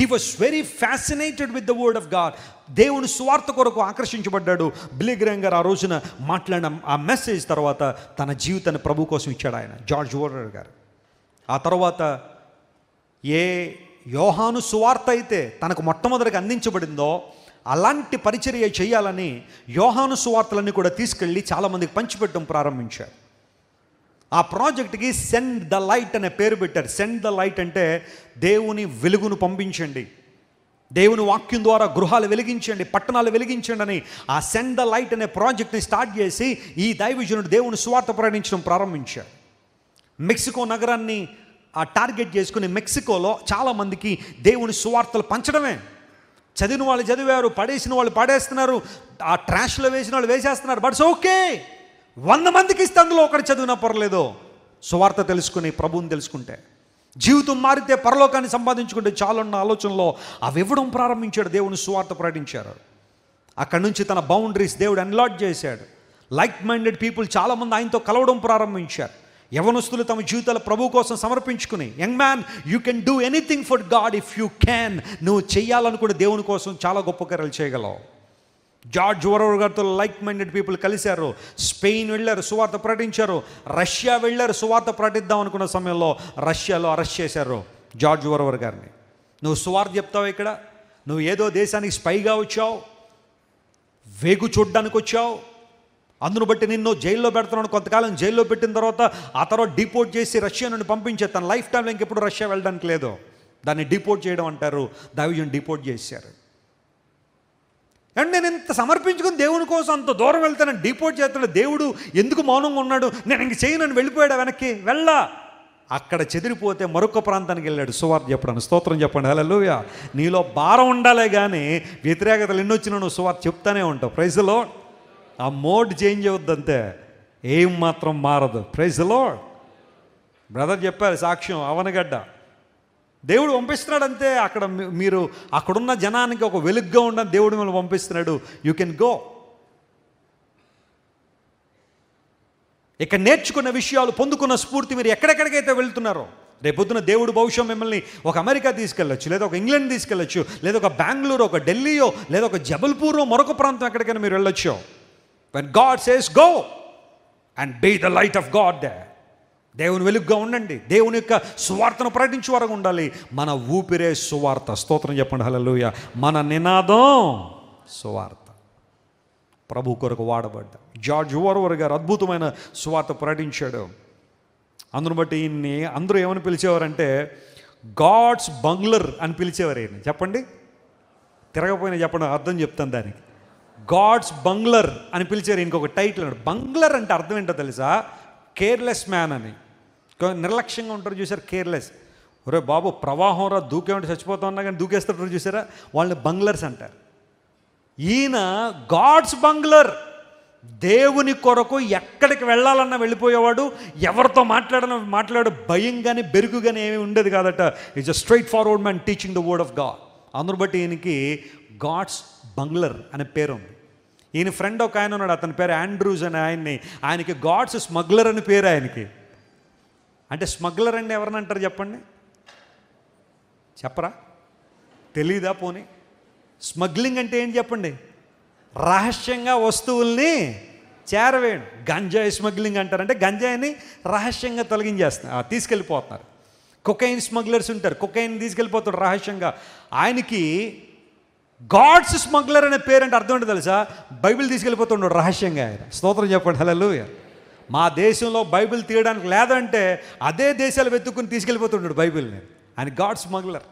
he was very fascinated with the word of God దేవుని స్వార్థ కొరకు ఆకర్షించబడ్డాడు బిలీగ్రాంగ్ గారు ఆ రోజున మాట్లాడిన ఆ మెసేజ్ తర్వాత తన జీవితాన్ని ప్రభు కోసం ఇచ్చాడు ఆయన జార్జ్ ఓర్వర్ గారు ఆ తర్వాత ఏ యోహాను సువార్త అయితే తనకు మొట్టమొదటిగా అందించబడిందో అలాంటి పరిచర్య చేయాలని యోహాను సువార్తలన్నీ కూడా తీసుకెళ్ళి చాలామందికి పంచిపెట్టడం ప్రారంభించారు ఆ ప్రాజెక్ట్కి సెండ్ ద లైట్ అనే పేరు పెట్టారు సెండ్ ద లైట్ అంటే దేవుని వెలుగును పంపించండి దేవుని వాక్యం ద్వారా గృహాలు వెలిగించండి పట్టణాలు వెలిగించండి అని ఆ సెండ్ ద లైట్ అనే ప్రాజెక్ట్ని స్టార్ట్ చేసి ఈ దైవజనుడు దేవుని స్వార్థ ప్రయాణించడం ప్రారంభించాడు మెక్సికో నగరాన్ని ఆ టార్గెట్ చేసుకుని మెక్సికోలో చాలామందికి దేవుని సువార్తలు పంచడమే చదివిన వాళ్ళు చదివారు పడేసిన వాళ్ళు పడేస్తున్నారు ఆ ట్రాష్లో వేసిన వాళ్ళు వేసేస్తున్నారు బట్స్ ఓకే వంద మందికి ఇస్తే అందులో ఒకటి చదివినా పర్లేదు సువార్త తెలుసుకుని ప్రభువుని తెలుసుకుంటే జీవితం మారితే పరలోకాన్ని సంపాదించుకుంటే చాలున్న ఆలోచనలో అవి ఇవ్వడం ప్రారంభించాడు దేవుని సువార్త ప్రకటించారు అక్కడి నుంచి తన బౌండరీస్ దేవుడు అన్లాట్ చేశాడు లైక్ మైండెడ్ పీపుల్ చాలామంది ఆయనతో కలవడం ప్రారంభించారు యవనస్తులు తమ జీవితాలు ప్రభు కోసం సమర్పించుకుని young man you can do anything for God if you can నువ్వు చేయాలనుకున్న దేవుని కోసం చాలా గొప్ప కర్రలు చేయగలవు జార్జ్ ఓరవర్ గారితో లైక్ మైండెడ్ పీపుల్ కలిశారు స్పెయిన్ వెళ్ళారు సువార్త ప్రకటించారు రష్యా వెళ్ళారు సువార్త ప్రకటిద్దాం అనుకున్న సమయంలో రష్యాలో అరెస్ట్ చేశారు జార్జ్ ఓరవర్ గారిని నువ్వు సువార్త చెప్తావు ఇక్కడ నువ్వు ఏదో దేశానికి స్పైగా వచ్చావు వేగు చూడ్డానికి వచ్చావు అందును బట్టి నిన్ను జైల్లో పెడతాను కొంతకాలం జైల్లో పెట్టిన తర్వాత ఆ తర్వాత డిపోర్ట్ చేసి రష్యా నుండి పంపించే తన లైఫ్ టైంలో ఇంకెప్పుడు రష్యా వెళ్ళడానికి లేదు దాన్ని డిపోర్ట్ చేయడం అంటారు దావిజన్ డిపోర్ట్ చేశారు అండ్ నేను ఇంత సమర్పించుకుని దేవుని కోసం అంత దూరం వెళ్తాను డిపోర్ట్ చేస్తాడు దేవుడు ఎందుకు మౌనంగా ఉన్నాడు నేను ఇంక చేయనని వెళ్ళిపోయాడు వెనక్కి వెళ్ళా అక్కడ చెదిరిపోతే మరొక ప్రాంతానికి వెళ్ళాడు సువార్త చెప్పడానికి స్తోత్రం చెప్పండి హలోయ నీలో భారం ఉండాలే కానీ వ్యతిరేకతలు ఎన్నొచ్చినా నువ్వు సువార్త చెప్తానే ఉంటావు ప్రైజ్లో ఆ మోడ్ చేంజ్ అవుద్ది అంతే ఏం మాత్రం మారదు ప్రైజ్ లో బ్రదర్ చెప్పారు సాక్ష్యం అవనగడ్డ దేవుడు పంపిస్తున్నాడు అంతే అక్కడ మీరు అక్కడున్న జనానికి ఒక వెలుగ్గా ఉండని దేవుడు మిమ్మల్ని పంపిస్తున్నాడు యూ కెన్ గో ఇక్కడ నేర్చుకున్న విషయాలు పొందుకున్న స్ఫూర్తి మీరు ఎక్కడెక్కడికైతే వెళ్తున్నారో రేపొద్దున దేవుడు భవిష్యం మిమ్మల్ని ఒక అమెరికా తీసుకెళ్ళచ్చు లేదా ఒక ఇంగ్లాండ్ తీసుకెళ్ళచ్చు లేదా ఒక బెంగళూరు ఒక ఢిల్లీయో లేదా ఒక జబల్పూరో మరొక ప్రాంతం ఎక్కడికైనా మీరు వెళ్ళొచ్చు when God says go and be the light of God దే దేవుని వెలుగుగా ఉండండి దేవుని యొక్క సువార్తను ప్రకటించే వరకు ఉండాలి మన ఊపిరే సువార్త స్తోత్రం చెప్పండి హలలుయ మన నినాదం సువార్త ప్రభు కొరకు వాడబడ్డ జార్జ్ ఓర్వర్ గారు అద్భుతమైన సువార్త ప్రకటించాడు అందును బట్టి ఈయన్ని అందరూ ఏమని పిలిచేవారంటే గాడ్స్ బంగ్లర్ అని పిలిచేవారు ఈయన చెప్పండి తిరగపోయినా చెప్పండి అర్థం చెప్తాను దానికి గాడ్స్ బంగ్లర్ అని పిలిచారు ఇంకొక టైటిల్ అన్నాడు బంగ్లర్ అంటే అర్థం ఏంటో తెలుసా కేర్లెస్ మ్యాన్ అని నిర్లక్ష్యంగా ఉంటారు చూసారు కేర్లెస్ ఒరే బాబు ప్రవాహం రా దూకేమంటే చచ్చిపోతా ఉన్నా కానీ దూకేస్తారు చూసారా వాళ్ళని బంగ్లర్స్ అంటారు ఈయన గాడ్స్ బంగ్లర్ దేవుని కొరకు ఎక్కడికి వెళ్ళాలన్నా వెళ్ళిపోయేవాడు ఎవరితో మాట్లాడన మాట్లాడు భయం కానీ బెరుగు కానీ ఏమి ఉండేది కాదట it's a straightforward man teaching the word of God అందరు బట్టి ఈయనకి గాడ్స్ బంగ్లర్ అనే పేరు ఉంది ఈయన ఫ్రెండ్ ఒక ఆయన ఉన్నాడు అతని పేరు ఆండ్రూస్ అని ఆయన్ని ఆయనకి గాడ్స్ స్మగ్లర్ అని పేరు ఆయనకి అంటే స్మగ్లర్ అండి ఎవరిని అంటారు చెప్పండి చెప్పరా తెలీదా పోనీ స్మగ్లింగ్ అంటే ఏం చెప్పండి రహస్యంగా వస్తువుల్ని చేరవేయండి గంజాయి స్మగ్లింగ్ అంటారు అంటే గంజాయిని రహస్యంగా తొలగించేస్తారు తీసుకెళ్ళిపోతున్నారు కుకైన్ స్మగ్లర్స్ ఉంటారు కుకైన్ తీసుకెళ్ళిపోతాడు రహస్యంగా ఆయనకి గాడ్స్ స్మగ్లర్ అనే పేరు అంటే అర్థం ఏంటి తెలుసా బైబిల్ తీసుకెళ్ళిపోతుండడు రహస్యంగా ఆయన స్తోత్రం చెప్పండి హలో మా దేశంలో బైబిల్ తీయడానికి లేదంటే అదే దేశాలు వెతుక్కుని తీసుకెళ్ళిపోతుండడు బైబిల్ని ఆయన గాడ్ స్మగ్లర్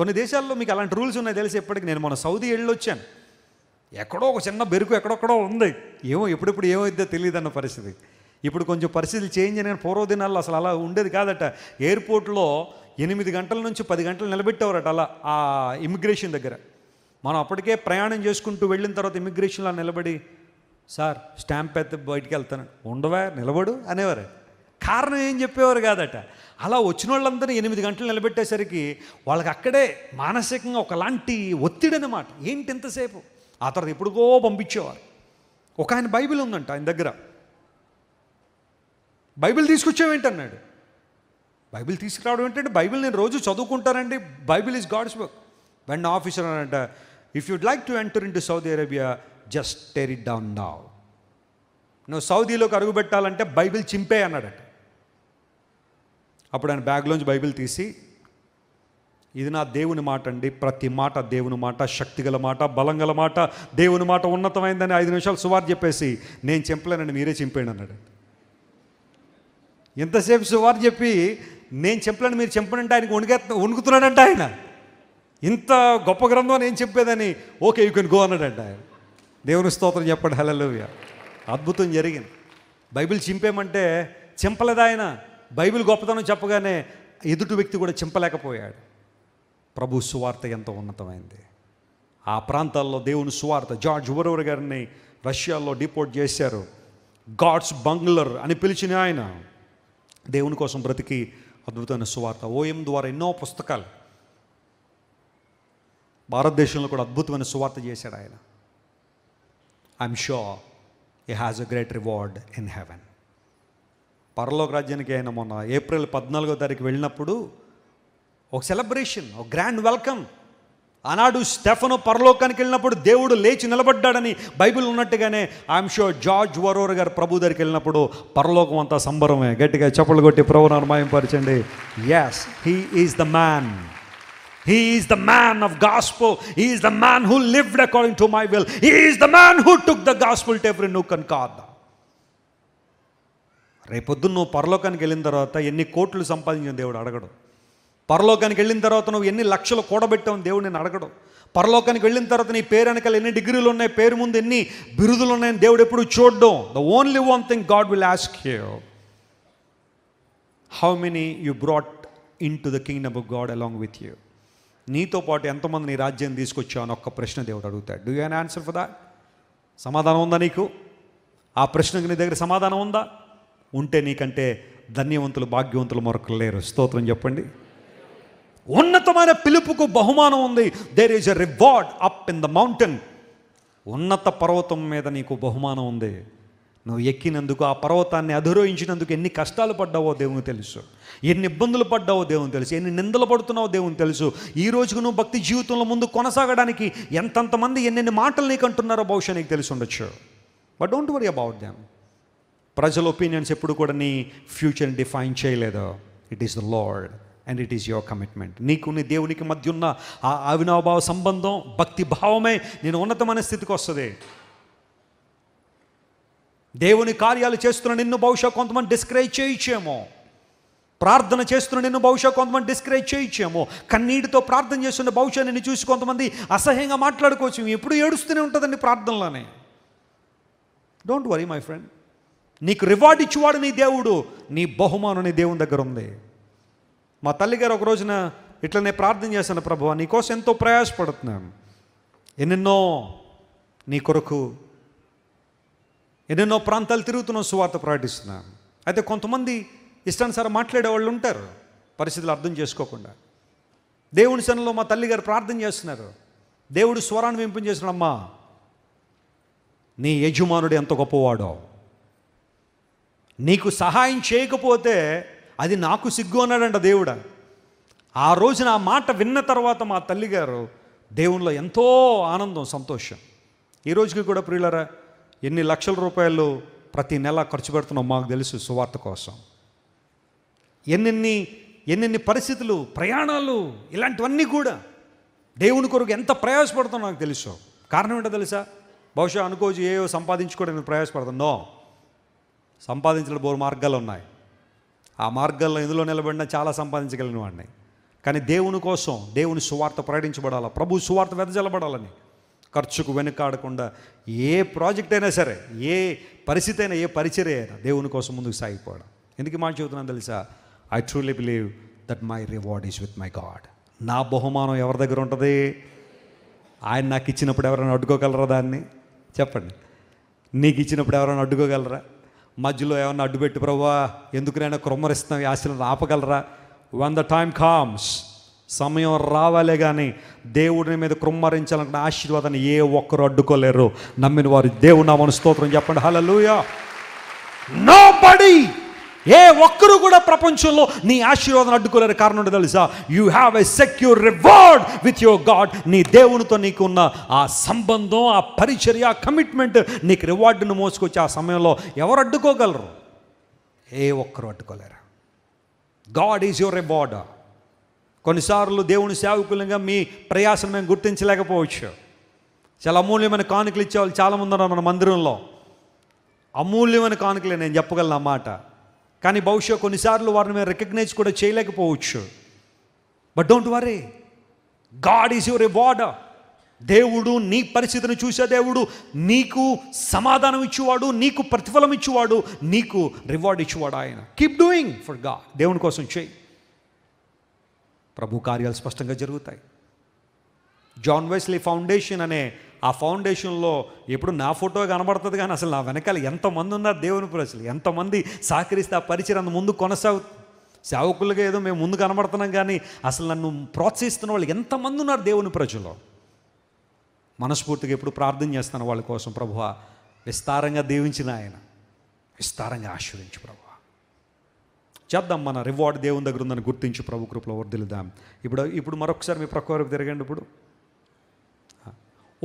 కొన్ని దేశాల్లో మీకు అలాంటి రూల్స్ ఉన్నాయి తెలిసి ఎప్పటికీ నేను మన సౌదీ వచ్చాను ఎక్కడో ఒక చిన్న బెరుకు ఎక్కడొక్కడో ఉంది ఏమో ఎప్పుడెప్పుడు ఏమైందో తెలియదు అన్న పరిస్థితి ఇప్పుడు కొంచెం పరిస్థితులు చేంజ్ అయిన పూర్వదినాల్లో అసలు అలా ఉండేది కాదట ఎయిర్పోర్ట్లో ఎనిమిది గంటల నుంచి పది గంటలు నిలబెట్టేవారట అలా ఆ ఇమిగ్రేషన్ దగ్గర మనం అప్పటికే ప్రయాణం చేసుకుంటూ వెళ్ళిన తర్వాత ఇమిగ్రేషన్లో నిలబడి సార్ స్టాంప్ అయితే బయటికి వెళ్తాను ఉండవా నిలబడు అనేవారు కారణం ఏం చెప్పేవారు కాదట అలా వచ్చిన వాళ్ళందరినీ ఎనిమిది గంటలు నిలబెట్టేసరికి వాళ్ళకి అక్కడే మానసికంగా ఒకలాంటి ఒత్తిడి అనమాట ఏంటి ఎంతసేపు ఆ తర్వాత ఎప్పుడుకో పంపించేవారు ఒక ఆయన బైబిల్ ఉందంట ఆయన దగ్గర బైబిల్ తీసుకొచ్చేవేంటన్నాడు బైబిల్ తీసుకురావడం ఏంటంటే బైబిల్ నేను రోజు చదువుకుంటానండి Bible is God's book when officer అనంట if you'd like to enter into Saudi Arabia just tear it down now నువ్వు సౌదీలోకి పెట్టాలంటే బైబిల్ చింపే అన్నాడట అప్పుడు ఆయన బ్యాగ్లోంచి బైబిల్ తీసి ఇది నా దేవుని మాట అండి ప్రతి మాట దేవుని మాట శక్తిగల మాట బలంగల మాట దేవుని మాట ఉన్నతమైందని ఐదు నిమిషాలు సువార్ చెప్పేసి నేను చింపలేనండి మీరే చింపేయండి అన్నాడు ఎంతసేపు సువార్ చెప్పి నేను చెప్పలేను మీరు చెప్పనంటే ఆయనకు వణిగే వణుకుతున్నాడంట ఆయన ఇంత గొప్ప గ్రంథం నేను చెప్పేదని ఓకే యూ కెన్ గో అన్నాడంట ఆయన దేవుని స్తోత్రం చెప్పండి హలలోయ అద్భుతం జరిగింది బైబిల్ చింపేమంటే చింపలేదు ఆయన బైబిల్ గొప్పతనం చెప్పగానే ఎదుటి వ్యక్తి కూడా చింపలేకపోయాడు ప్రభు సువార్త ఎంత ఉన్నతమైంది ఆ ప్రాంతాల్లో దేవుని సువార్త జార్జ్ ఉవరవర్ గారిని రష్యాలో డిపోర్ట్ చేశారు గాడ్స్ బంగ్లర్ అని పిలిచిన ఆయన దేవుని కోసం బ్రతికి అద్భుతమైన సువార్త ఓఎం ద్వారా ఎన్నో పుస్తకాలు భారతదేశంలో కూడా అద్భుతమైన సువార్త చేశాడు ఆయన I'm sure he has a great reward in heaven పరలోక రాజ్యానికి ఆయన మొన్న ఏప్రిల్ పద్నాలుగో తారీఖు వెళ్ళినప్పుడు ఒక సెలబ్రేషన్ ఒక గ్రాండ్ వెల్కమ్ ఆనాడు స్టెఫను పరలోకానికి వెళ్ళినప్పుడు దేవుడు లేచి నిలబడ్డాడని బైబిల్ ఉన్నట్టుగానే ఐఎమ్ షూర్ జార్జ్ వరోర్ గారు ప్రభు దగ్గరికి వెళ్ళినప్పుడు పరలోకం అంతా సంబరమే గట్టిగా చప్పలు కొట్టి ప్రభునాను మాయంపరచండి yes he is the man he is the man of gospel is the man who lived according to my will is the man who took the gospel to every nook కన్ కాద్ రేపొద్దు నువ్వు పరలోకానికి వెళ్ళిన తర్వాత ఎన్ని కోట్లు సంపాదించిన దేవుడు అడగడు పరలోకానికి వెళ్ళిన తర్వాత నువ్వు ఎన్ని లక్షలు కూడబెట్టావు దేవుడు నేను అడగడం పరలోకానికి వెళ్ళిన తర్వాత నీ పేరు వెనకాల ఎన్ని డిగ్రీలు ఉన్నాయి పేరు ముందు ఎన్ని బిరుదులు ఉన్నాయని దేవుడు ఎప్పుడు చూడడం the only one thing God will ask you how many you brought into the kingdom of God along with you నీతో పాటు ఎంతమంది నీ రాజ్యం తీసుకొచ్చావు అని ఒక్క ప్రశ్న దేవుడు అడుగుతాడు do you answer for that సమాధానం ఉందా నీకు ఆ ప్రశ్నకు నీ దగ్గర సమాధానం ఉందా ఉంటే నీకంటే ధన్యవంతులు భాగ్యవంతులు మరొకరు లేరు స్తోత్రం చెప్పండి ఉన్నతమైన పిలుపుకు బహుమానం ఉంది there is a reward up in the mountain ఉన్నత పర్వతం మీద నీకు బహుమానం ఉంది నువ్వు ఎక్కినందుకు ఆ పర్వతాన్ని అధిరోహించినందుకు ఎన్ని కష్టాలు పడ్డావో దేవుని తెలుసు ఎన్ని ఇబ్బందులు పడ్డావో దేవుని తెలుసు ఎన్ని నిందలు పడుతున్నావో దేవుని తెలుసు ఈ రోజుకు నువ్వు భక్తి జీవితంలో ముందు కొనసాగడానికి ఎంతంతమంది ఎన్నెన్ని మాటలు నీకు అంటున్నారో బహుశా నీకు తెలిసి ఉండొచ్చు but don't worry about them ప్రజల ఒపీనియన్స్ ఎప్పుడు కూడా నీ ఫ్యూచర్ని డిఫైన్ చేయలేదు it is the lord and it is your commitment నీకు నీ దేవునికి మధ్య ఉన్న ఆ అవినాభావ సంబంధం భక్తి భావమే నేను ఉన్నతమైన స్థితికి వస్తుంది దేవుని కార్యాలు చేస్తున్న నిన్ను బహుశా కొంతమంది డిస్కరేజ్ చేయించేమో ప్రార్థన చేస్తున్న నిన్ను బహుశా కొంతమంది డిస్కరేజ్ చేయించేమో కన్నీటితో ప్రార్థన చేస్తున్న బహుశా నిన్ను చూసి కొంతమంది అసహ్యంగా మాట్లాడుకోవచ్చు ఎప్పుడు ఏడుస్తూనే ఉంటుందండి ప్రార్థనలోనే డోంట్ వరీ మై ఫ్రెండ్ నీకు రివార్డ్ ఇచ్చేవాడు నీ దేవుడు నీ బహుమానం నీ దేవుని దగ్గర ఉంది మా తల్లిగారు ఒక రోజున ఇట్లనే ప్రార్థన చేశాను ప్రభు నీకోసం ఎంతో ప్రయాసపడుతున్నాను ఎన్నెన్నో నీ కొరకు ఎన్నెన్నో ప్రాంతాలు తిరుగుతున్న సువార్త ప్రకటిస్తున్నాను అయితే కొంతమంది ఇష్టానుసారం మాట్లాడే వాళ్ళు ఉంటారు పరిస్థితులు అర్థం చేసుకోకుండా దేవుని సన్నిలో మా తల్లిగారు ప్రార్థన చేస్తున్నారు దేవుడు స్వరాన్ని వింపించేసినమ్మా నీ యజమానుడు ఎంత గొప్పవాడో నీకు సహాయం చేయకపోతే అది నాకు సిగ్గు అన్నాడంట దేవుడా ఆ రోజున ఆ మాట విన్న తర్వాత మా తల్లిగారు దేవునిలో ఎంతో ఆనందం సంతోషం ఈ రోజుకి కూడా ప్రియులరా ఎన్ని లక్షల రూపాయలు ప్రతి నెల ఖర్చు పెడుతున్నాం మాకు తెలుసు సువార్త కోసం ఎన్నెన్ని ఎన్నెన్ని పరిస్థితులు ప్రయాణాలు ఇలాంటివన్నీ కూడా దేవుని కొరకు ఎంత ప్రయాసపడతాం నాకు తెలుసు కారణం ఏంటో తెలుసా బహుశా అనుకోవచ్చు ఏవో సంపాదించుకోవడానికి ప్రయాసపడతాం నో సంపాదించిన బోరు మార్గాలు ఉన్నాయి ఆ మార్గంలో ఇందులో నిలబడినా చాలా సంపాదించగలిగిన వాడిని కానీ దేవుని కోసం దేవుని సువార్త ప్రకటించబడాలి ప్రభు సువార్త వెదజల్లబడాలని ఖర్చుకు వెనుకాడకుండా ఏ ప్రాజెక్ట్ అయినా సరే ఏ పరిస్థితి అయినా ఏ పరిచర్ అయినా దేవుని కోసం ముందుకు సాగిపోవడం ఎందుకు మాట చెబుతున్నాను తెలుసా I truly believe that my reward is with my God నా బహుమానం ఎవరి దగ్గర ఉంటుంది ఆయన నాకు ఇచ్చినప్పుడు ఎవరైనా అడ్డుకోగలరా దాన్ని చెప్పండి నీకు ఇచ్చినప్పుడు ఎవరైనా అడ్డుకోగలరా మధ్యలో ఏమన్నా అడ్డుపెట్టి ప్రవ్వా ఎందుకునైనా క్రొమ్మరిస్తున్నావు ఈ ఆశలను ఆపగలరా వన్ ద టైమ్ కామ్స్ సమయం రావాలే కానీ దేవుడిని మీద క్రొమ్మరించాలనుకున్న ఆశీర్వాదాన్ని ఏ ఒక్కరు అడ్డుకోలేరు నమ్మిన వారు దేవుడు నా మన స్తోత్రం చెప్పండి హలో నో బడీ ఏ ఒక్కరు కూడా ప్రపంచంలో నీ ఆశీర్వాదం అడ్డుకోలేరు కారణం తెలుసా you have a secure reward with your God నీ దేవునితో నీకున్న ఆ సంబంధం ఆ పరిచర్య కమిట్మెంట్ నీకు రివార్డును మోసుకొచ్చి ఆ సమయంలో ఎవరు అడ్డుకోగలరు ఏ ఒక్కరు అడ్డుకోలేరు గాడ్ ఈజ్ యువర్ రివార్డ్ కొన్నిసార్లు దేవుని సేవకులంగా మీ ప్రయాసం మేము గుర్తించలేకపోవచ్చు చాలా అమూల్యమైన కానుకలు ఇచ్చేవాళ్ళు చాలామంది ఉన్నారు మన మందిరంలో అమూల్యమైన కానుకలే నేను చెప్పగలను అన్నమాట కానీ బహుశా కొన్నిసార్లు వారిని మేము రికగ్నైజ్ కూడా చేయలేకపోవచ్చు but don't worry God is your reward దేవుడు నీ పరిస్థితిని చూసే దేవుడు నీకు సమాధానం ఇచ్చేవాడు నీకు ప్రతిఫలం ఇచ్చేవాడు నీకు రివార్డ్ ఇచ్చేవాడు ఆయన కీప్ డూయింగ్ ఫర్ గాడ్ దేవుని కోసం చేయి ప్రభు కార్యాలు స్పష్టంగా జరుగుతాయి జాన్ వెస్లీ ఫౌండేషన్ అనే ఆ ఫౌండేషన్లో ఎప్పుడు నా ఫోటో కనబడుతుంది కానీ అసలు నా వెనకాల ఎంతమంది ఉన్నారు దేవుని ప్రజలు ఎంతమంది సహకరిస్తే ఆ పరిచయం అంత ముందు కొనసాగు సేవకులుగా ఏదో మేము ముందు కనబడుతున్నాం కానీ అసలు నన్ను ప్రోత్సహిస్తున్న వాళ్ళు ఎంతమంది ఉన్నారు దేవుని ప్రజలు మనస్ఫూర్తిగా ఎప్పుడు ప్రార్థన చేస్తాను వాళ్ళ కోసం ప్రభు విస్తారంగా దీవించిన ఆయన విస్తారంగా ఆశీర్వించు ప్రభు చేద్దాం మన రివార్డ్ దేవుని దగ్గర ఉందని గుర్తించి ప్రభు కృపలో వర్దిలుదాం ఇప్పుడు ఇప్పుడు మరొకసారి మీ ప్రక్కవరకు తిరగండి ఇప్పుడు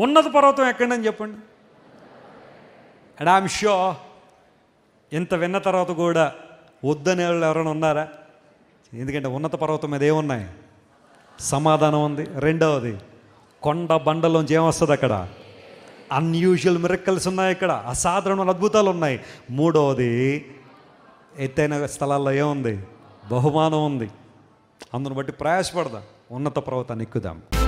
ఉన్నత పర్వతం అని చెప్పండి అండ్ ఐఎమ్ షో ఇంత విన్న తర్వాత కూడా వద్దనే వాళ్ళు ఎవరైనా ఉన్నారా ఎందుకంటే ఉన్నత పర్వతం మీద ఏమున్నాయి సమాధానం ఉంది రెండవది కొండ బండలోంచి ఏమొస్తుంది అక్కడ అన్యూజువల్ మిరక్కల్స్ ఉన్నాయి ఇక్కడ అసాధారణమైన అద్భుతాలు ఉన్నాయి మూడవది ఎత్తైన స్థలాల్లో ఏముంది బహుమానం ఉంది అందును బట్టి ప్రయాసపడదాం ఉన్నత పర్వతాన్ని ఎక్కుదాం